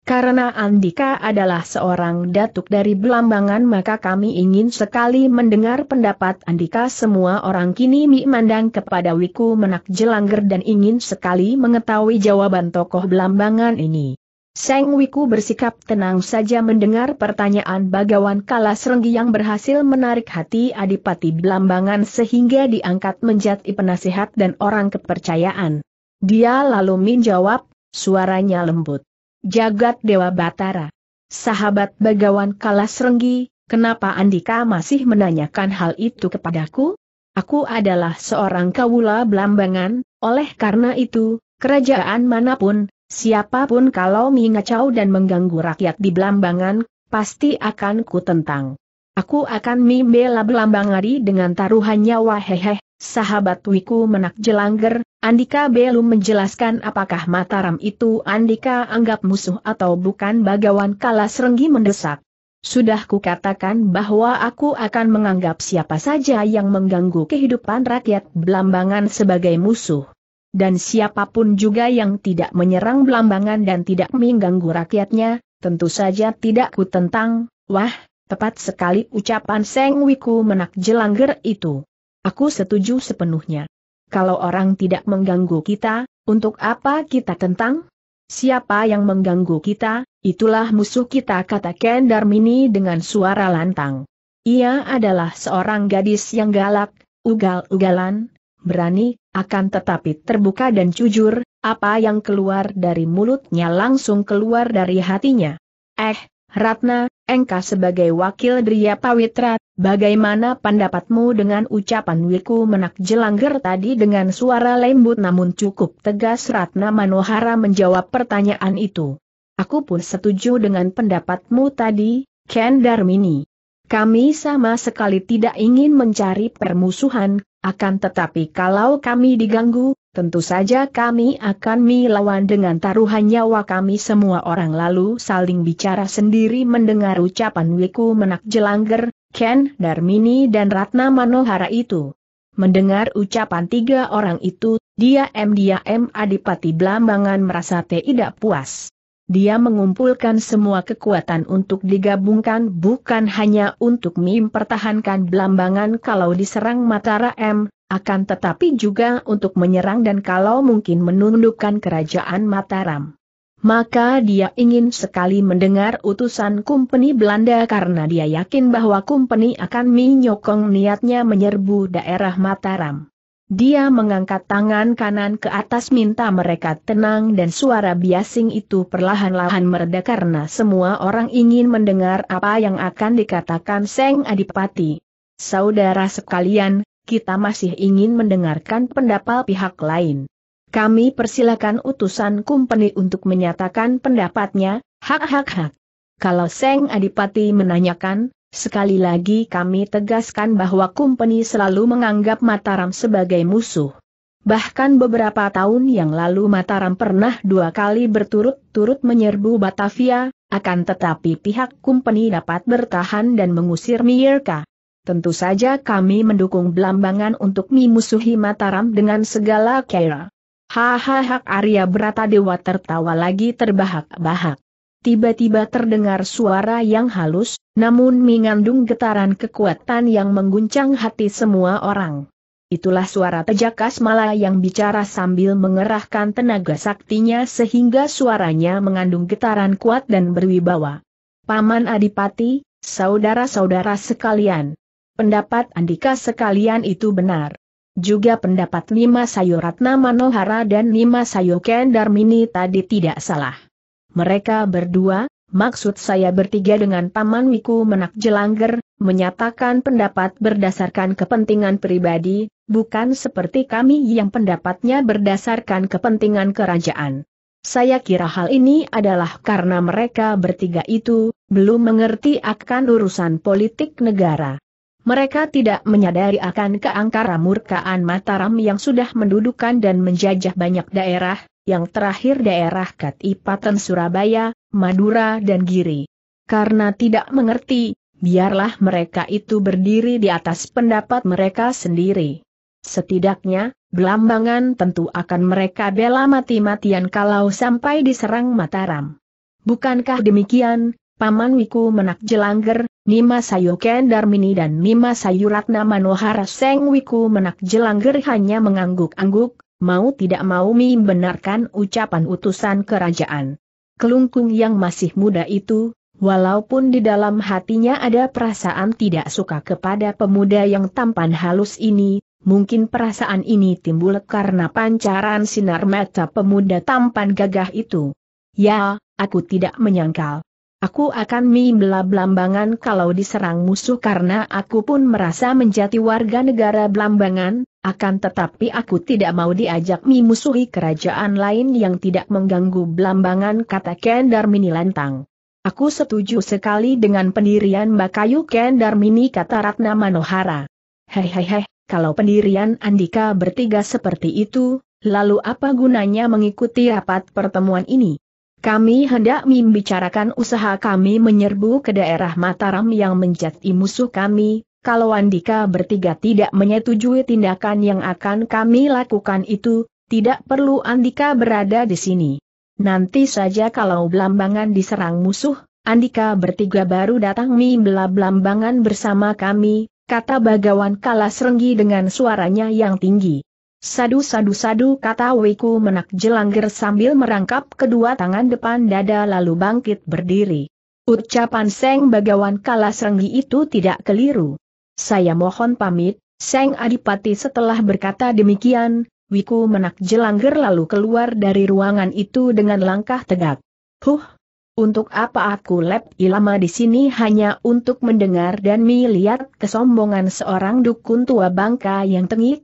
[SPEAKER 1] Karena Andika adalah seorang datuk dari Belambangan maka kami ingin sekali mendengar pendapat Andika semua orang kini mi mandang kepada Wiku Menak Jelangger dan ingin sekali mengetahui jawaban tokoh Belambangan ini. Seng Wiku bersikap tenang saja mendengar pertanyaan Bagawan renggi yang berhasil menarik hati Adipati Blambangan sehingga diangkat menjadi penasihat dan orang kepercayaan. Dia lalu menjawab, suaranya lembut. Jagat Dewa Batara. Sahabat Bagawan renggi, kenapa Andika masih menanyakan hal itu kepadaku? Aku adalah seorang kawula Blambangan, oleh karena itu, kerajaan manapun, Siapapun kalau mengacau dan mengganggu rakyat di Belambangan, pasti akan ku tentang. Aku akan membela Belambangari dengan taruhan nyawa hehe, sahabat wiku menak jelangger, Andika belum menjelaskan apakah Mataram itu Andika anggap musuh atau bukan bagawan kala serenggi mendesak. Sudah kukatakan bahwa aku akan menganggap siapa saja yang mengganggu kehidupan rakyat Belambangan sebagai musuh. Dan siapapun juga yang tidak menyerang Belambangan dan tidak mengganggu rakyatnya, tentu saja tidak ku tentang, wah, tepat sekali ucapan Seng Wiku menak jelangger itu. Aku setuju sepenuhnya. Kalau orang tidak mengganggu kita, untuk apa kita tentang? Siapa yang mengganggu kita, itulah musuh kita kata Ken Darmini dengan suara lantang. Ia adalah seorang gadis yang galak, ugal-ugalan, berani, akan tetapi terbuka dan jujur, apa yang keluar dari mulutnya langsung keluar dari hatinya. Eh, Ratna, engkau sebagai wakil Dria Pawitra, bagaimana pendapatmu dengan ucapan Wiku menak jelangger tadi dengan suara lembut namun cukup tegas Ratna Manohara menjawab pertanyaan itu. Aku pun setuju dengan pendapatmu tadi, Ken Darmini. Kami sama sekali tidak ingin mencari permusuhan, akan tetapi kalau kami diganggu, tentu saja kami akan melawan dengan taruhan nyawa kami semua orang lalu saling bicara sendiri mendengar ucapan Wiku Menak Jelangger, Ken Darmini dan Ratna Manohara itu. Mendengar ucapan tiga orang itu, dia M dia M Adipati Blambangan merasa tidak puas dia mengumpulkan semua kekuatan untuk digabungkan bukan hanya untuk mempertahankan belambangan kalau diserang Matara M, akan tetapi juga untuk menyerang dan kalau mungkin menundukkan kerajaan Mataram. Maka dia ingin sekali mendengar utusan Kumpeni Belanda karena dia yakin bahwa Kumpeni akan menyokong niatnya menyerbu daerah Mataram. Dia mengangkat tangan kanan ke atas minta mereka tenang dan suara biasing itu perlahan-lahan mereda karena semua orang ingin mendengar apa yang akan dikatakan Seng Adipati. Saudara sekalian, kita masih ingin mendengarkan pendapat pihak lain. Kami persilakan utusan kumpeni untuk menyatakan pendapatnya, hak-hak-hak. Kalau Seng Adipati menanyakan, Sekali lagi kami tegaskan bahwa kumpeni selalu menganggap Mataram sebagai musuh. Bahkan beberapa tahun yang lalu Mataram pernah dua kali berturut-turut menyerbu Batavia, akan tetapi pihak kumpeni dapat bertahan dan mengusir Mierka. Tentu saja kami mendukung Belambangan untuk memusuhi Mataram dengan segala cara. Hahaha Arya Brata Dewa tertawa lagi terbahak-bahak tiba-tiba terdengar suara yang halus, namun mengandung getaran kekuatan yang mengguncang hati semua orang. Itulah suara Tejakas Mala yang bicara sambil mengerahkan tenaga saktinya sehingga suaranya mengandung getaran kuat dan berwibawa. Paman Adipati, saudara-saudara sekalian. Pendapat Andika sekalian itu benar. Juga pendapat Nima Sayuratna Manohara dan Nima Sayo Darmini tadi tidak salah. Mereka berdua, maksud saya bertiga dengan Paman Wiku Menak Jelangger, menyatakan pendapat berdasarkan kepentingan pribadi, bukan seperti kami yang pendapatnya berdasarkan kepentingan kerajaan. Saya kira hal ini adalah karena mereka bertiga itu belum mengerti akan urusan politik negara. Mereka tidak menyadari akan keangkara murkaan Mataram yang sudah mendudukan dan menjajah banyak daerah, yang terakhir daerah Katipaten Surabaya, Madura dan Giri. Karena tidak mengerti, biarlah mereka itu berdiri di atas pendapat mereka sendiri. Setidaknya, Belambangan tentu akan mereka bela mati-matian kalau sampai diserang Mataram. Bukankah demikian, Paman Wiku Menak Jelangger, Nima Sayu Kendarmini dan Nima Sayuratna Manohara Seng Wiku Menak Jelangger hanya mengangguk-angguk, mau tidak mau membenarkan ucapan utusan kerajaan. Kelungkung yang masih muda itu, walaupun di dalam hatinya ada perasaan tidak suka kepada pemuda yang tampan halus ini, mungkin perasaan ini timbul karena pancaran sinar mata pemuda tampan gagah itu. Ya, aku tidak menyangkal. Aku akan membela Belambangan kalau diserang musuh karena aku pun merasa menjadi warga negara Blambangan. akan tetapi aku tidak mau diajak memusuhi kerajaan lain yang tidak mengganggu Blambangan. kata Ken Darmini lantang. Aku setuju sekali dengan pendirian Bakayu Ken Darmini kata Ratna Manohara. Hehehe, kalau pendirian Andika bertiga seperti itu, lalu apa gunanya mengikuti rapat pertemuan ini? Kami hendak membicarakan usaha kami menyerbu ke daerah Mataram yang menjadi musuh kami, kalau Andika bertiga tidak menyetujui tindakan yang akan kami lakukan itu, tidak perlu Andika berada di sini. Nanti saja kalau Blambangan diserang musuh, Andika bertiga baru datang membela Blambangan bersama kami, kata Bagawan Kalasrenggi dengan suaranya yang tinggi. Sadu-sadu-sadu kata Wiku menak jelanggir sambil merangkap kedua tangan depan dada lalu bangkit berdiri. Ucapan Seng Bagawan Kalasrenggi itu tidak keliru. Saya mohon pamit, Seng Adipati setelah berkata demikian, Wiku menak jelanggir lalu keluar dari ruangan itu dengan langkah tegak. Huh, untuk apa aku lep ilama di sini hanya untuk mendengar dan melihat kesombongan seorang dukun tua bangka yang tengik?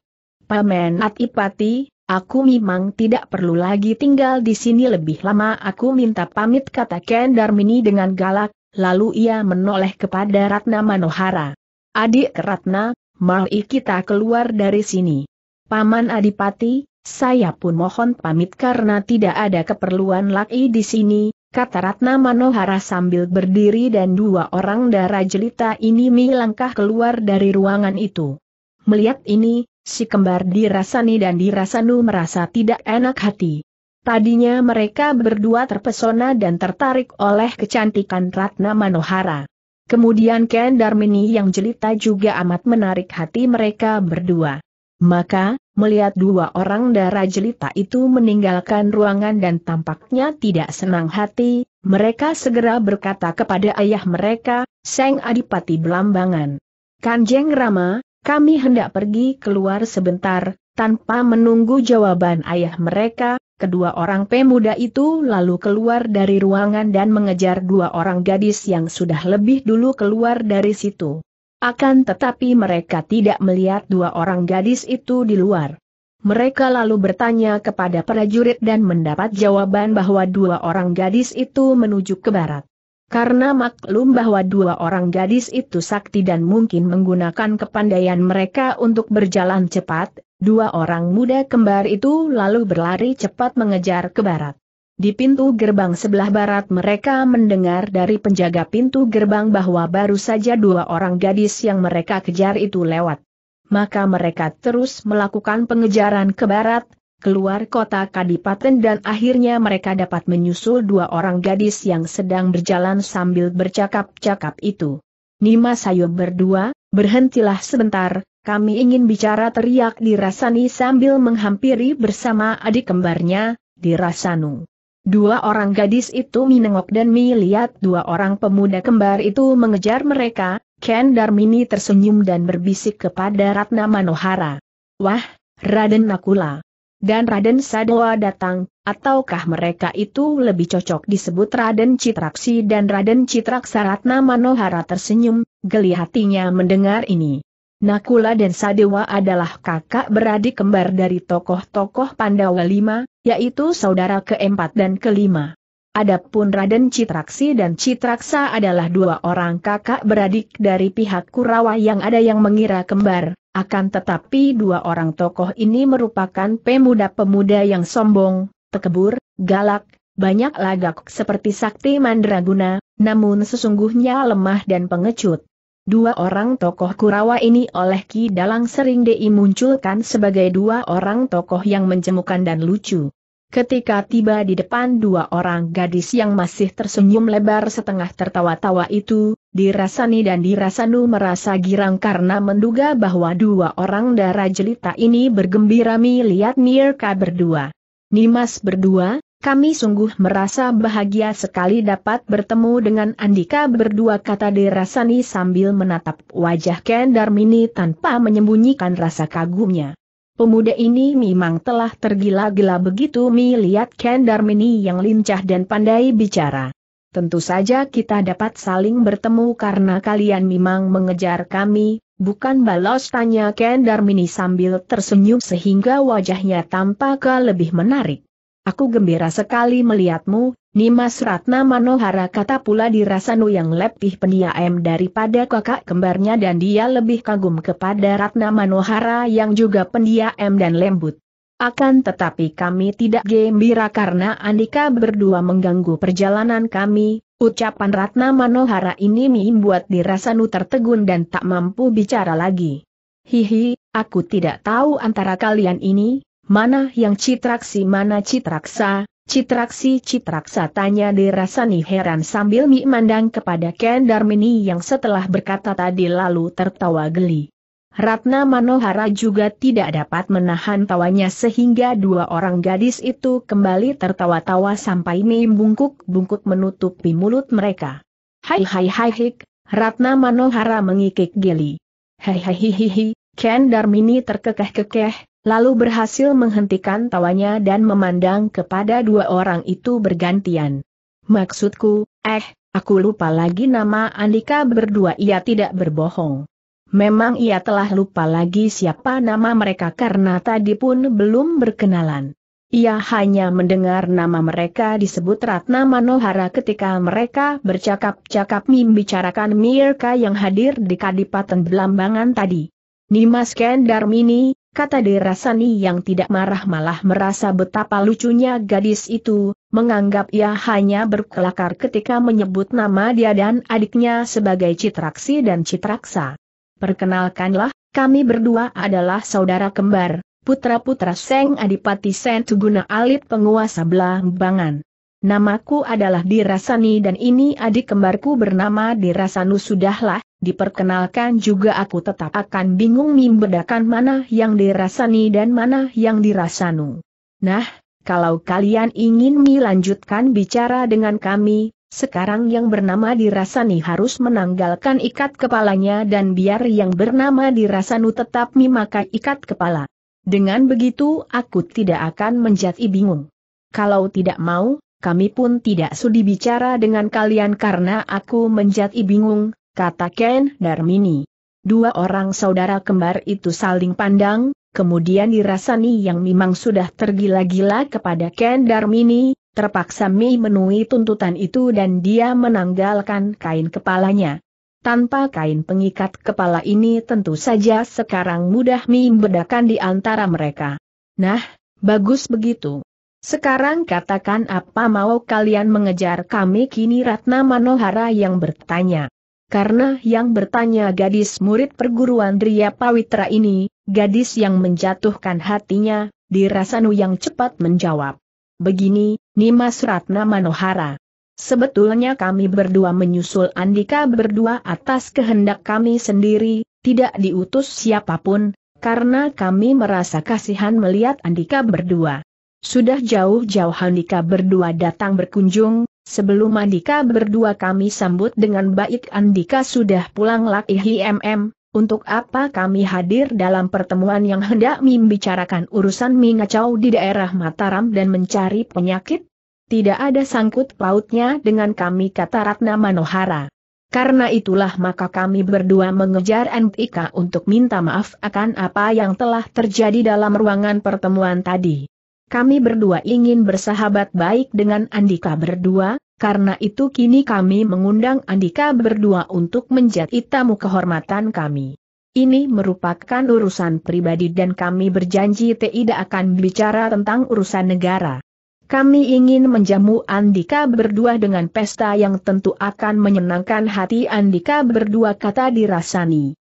[SPEAKER 1] Paman Atipati, aku memang tidak perlu lagi tinggal di sini lebih lama aku minta pamit kata Ken Darmini dengan galak, lalu ia menoleh kepada Ratna Manohara. Adik Ratna, mari kita keluar dari sini. Paman Adipati, saya pun mohon pamit karena tidak ada keperluan lagi di sini, kata Ratna Manohara sambil berdiri dan dua orang darah jelita ini melangkah keluar dari ruangan itu. Melihat ini, si kembar dirasani dan dirasanu merasa tidak enak hati. Tadinya mereka berdua terpesona dan tertarik oleh kecantikan Ratna Manohara. Kemudian Ken Darmini yang jelita juga amat menarik hati mereka berdua. Maka, melihat dua orang darah jelita itu meninggalkan ruangan dan tampaknya tidak senang hati, mereka segera berkata kepada ayah mereka, Seng Adipati Belambangan. Kanjeng Rama, kami hendak pergi keluar sebentar, tanpa menunggu jawaban ayah mereka, kedua orang pemuda itu lalu keluar dari ruangan dan mengejar dua orang gadis yang sudah lebih dulu keluar dari situ. Akan tetapi mereka tidak melihat dua orang gadis itu di luar. Mereka lalu bertanya kepada prajurit dan mendapat jawaban bahwa dua orang gadis itu menuju ke barat. Karena maklum bahwa dua orang gadis itu sakti dan mungkin menggunakan kepandaian mereka untuk berjalan cepat, dua orang muda kembar itu lalu berlari cepat mengejar ke barat. Di pintu gerbang sebelah barat mereka mendengar dari penjaga pintu gerbang bahwa baru saja dua orang gadis yang mereka kejar itu lewat. Maka mereka terus melakukan pengejaran ke barat, keluar kota Kadipaten dan akhirnya mereka dapat menyusul dua orang gadis yang sedang berjalan sambil bercakap-cakap itu. Nima Sayo berdua, berhentilah sebentar, kami ingin bicara teriak Dirasani sambil menghampiri bersama adik kembarnya, Dirasanu. Dua orang gadis itu menengok dan melihat dua orang pemuda kembar itu mengejar mereka, Ken Darmini tersenyum dan berbisik kepada Ratna Manohara. Wah, Raden Nakula dan Raden Sadoa datang, ataukah mereka itu lebih cocok disebut Raden Citraksi dan Raden Citraksaratna Manohara tersenyum, geli hatinya mendengar ini. Nakula dan Sadewa adalah kakak beradik kembar dari tokoh-tokoh Pandawa lima, yaitu saudara keempat dan kelima. Adapun Raden Citraksi dan Citraksa adalah dua orang kakak beradik dari pihak Kurawa yang ada yang mengira kembar, akan tetapi dua orang tokoh ini merupakan pemuda-pemuda yang sombong, tekebur, galak, banyak lagak seperti sakti mandraguna, namun sesungguhnya lemah dan pengecut. Dua orang tokoh Kurawa ini oleh Ki Dalang sering dimunculkan sebagai dua orang tokoh yang menjemukan dan lucu. Ketika tiba di depan dua orang gadis yang masih tersenyum lebar setengah tertawa-tawa itu, dirasani dan dirasanu merasa girang karena menduga bahwa dua orang darah jelita ini bergembira melihat Mirka berdua. Nimas berdua, kami sungguh merasa bahagia sekali dapat bertemu dengan Andika berdua kata dirasani sambil menatap wajah Ken Darmini tanpa menyembunyikan rasa kagumnya. Pemuda ini memang telah tergila-gila begitu melihat Ken Darmini yang lincah dan pandai bicara. Tentu saja kita dapat saling bertemu karena kalian memang mengejar kami, bukan balas tanya Ken Darmini sambil tersenyum sehingga wajahnya tampak lebih menarik. Aku gembira sekali melihatmu, Nimas Ratna Manohara kata pula dirasanu yang lebih pendiam daripada kakak kembarnya dan dia lebih kagum kepada Ratna Manohara yang juga pendiam dan lembut. Akan tetapi kami tidak gembira karena Andika berdua mengganggu perjalanan kami, ucapan Ratna Manohara ini membuat dirasanu tertegun dan tak mampu bicara lagi. Hihi, aku tidak tahu antara kalian ini, mana yang citraksi mana citraksa, Citraksi Citraksa tanya dirasani heran sambil memandang kepada Ken Darmini yang setelah berkata tadi lalu tertawa geli. Ratna Manohara juga tidak dapat menahan tawanya sehingga dua orang gadis itu kembali tertawa-tawa sampai membungkuk-bungkuk menutupi mulut mereka. Hai hai hai hik, Ratna Manohara mengikik geli. Hai hai hi hi hi, Ken Darmini terkekeh-kekeh, lalu berhasil menghentikan tawanya dan memandang kepada dua orang itu bergantian. Maksudku, eh, aku lupa lagi nama Andika berdua ia tidak berbohong. Memang ia telah lupa lagi siapa nama mereka karena tadi pun belum berkenalan. Ia hanya mendengar nama mereka disebut Ratna Manohara ketika mereka bercakap-cakap membicarakan Mirka yang hadir di Kadipaten Belambangan tadi. Nimas Kendarmini, kata Derasani yang tidak marah malah merasa betapa lucunya gadis itu, menganggap ia hanya berkelakar ketika menyebut nama dia dan adiknya sebagai Citraksi dan Citraksa. Perkenalkanlah, kami berdua adalah saudara kembar, putra-putra Seng Adipati Sen Tuguna Alit penguasa Belambangan. Namaku adalah Dirasani dan ini adik kembarku bernama Dirasanu sudahlah, Diperkenalkan juga aku tetap akan bingung membedakan mana yang dirasani dan mana yang dirasanu. Nah, kalau kalian ingin melanjutkan bicara dengan kami, sekarang yang bernama dirasani harus menanggalkan ikat kepalanya dan biar yang bernama dirasanu tetap memakai ikat kepala. Dengan begitu aku tidak akan menjadi bingung. Kalau tidak mau, kami pun tidak sudi bicara dengan kalian karena aku menjadi bingung, kata Ken Darmini. Dua orang saudara kembar itu saling pandang, kemudian dirasani yang memang sudah tergila-gila kepada Ken Darmini, terpaksa Mi menuhi tuntutan itu dan dia menanggalkan kain kepalanya. Tanpa kain pengikat kepala ini tentu saja sekarang mudah Mi membedakan di antara mereka. Nah, bagus begitu. Sekarang katakan apa mau kalian mengejar kami kini Ratna Manohara yang bertanya karena yang bertanya gadis murid perguruan Dria Pawitra ini, gadis yang menjatuhkan hatinya, dirasanu yang cepat menjawab. Begini, Nimas Ratna Manohara. Sebetulnya kami berdua menyusul Andika berdua atas kehendak kami sendiri, tidak diutus siapapun, karena kami merasa kasihan melihat Andika berdua sudah jauh-jauh Andika berdua datang berkunjung, sebelum Andika berdua kami sambut dengan baik Andika sudah pulang laki HMM, untuk apa kami hadir dalam pertemuan yang hendak membicarakan urusan mengacau di daerah Mataram dan mencari penyakit? Tidak ada sangkut pautnya dengan kami kata Ratna Manohara. Karena itulah maka kami berdua mengejar Antika untuk minta maaf akan apa yang telah terjadi dalam ruangan pertemuan tadi kami berdua ingin bersahabat baik dengan Andika berdua, karena itu kini kami mengundang Andika berdua untuk menjadi tamu kehormatan kami. Ini merupakan urusan pribadi dan kami berjanji tidak akan bicara tentang urusan negara. Kami ingin menjamu Andika berdua dengan pesta yang tentu akan menyenangkan hati Andika berdua kata dirasani.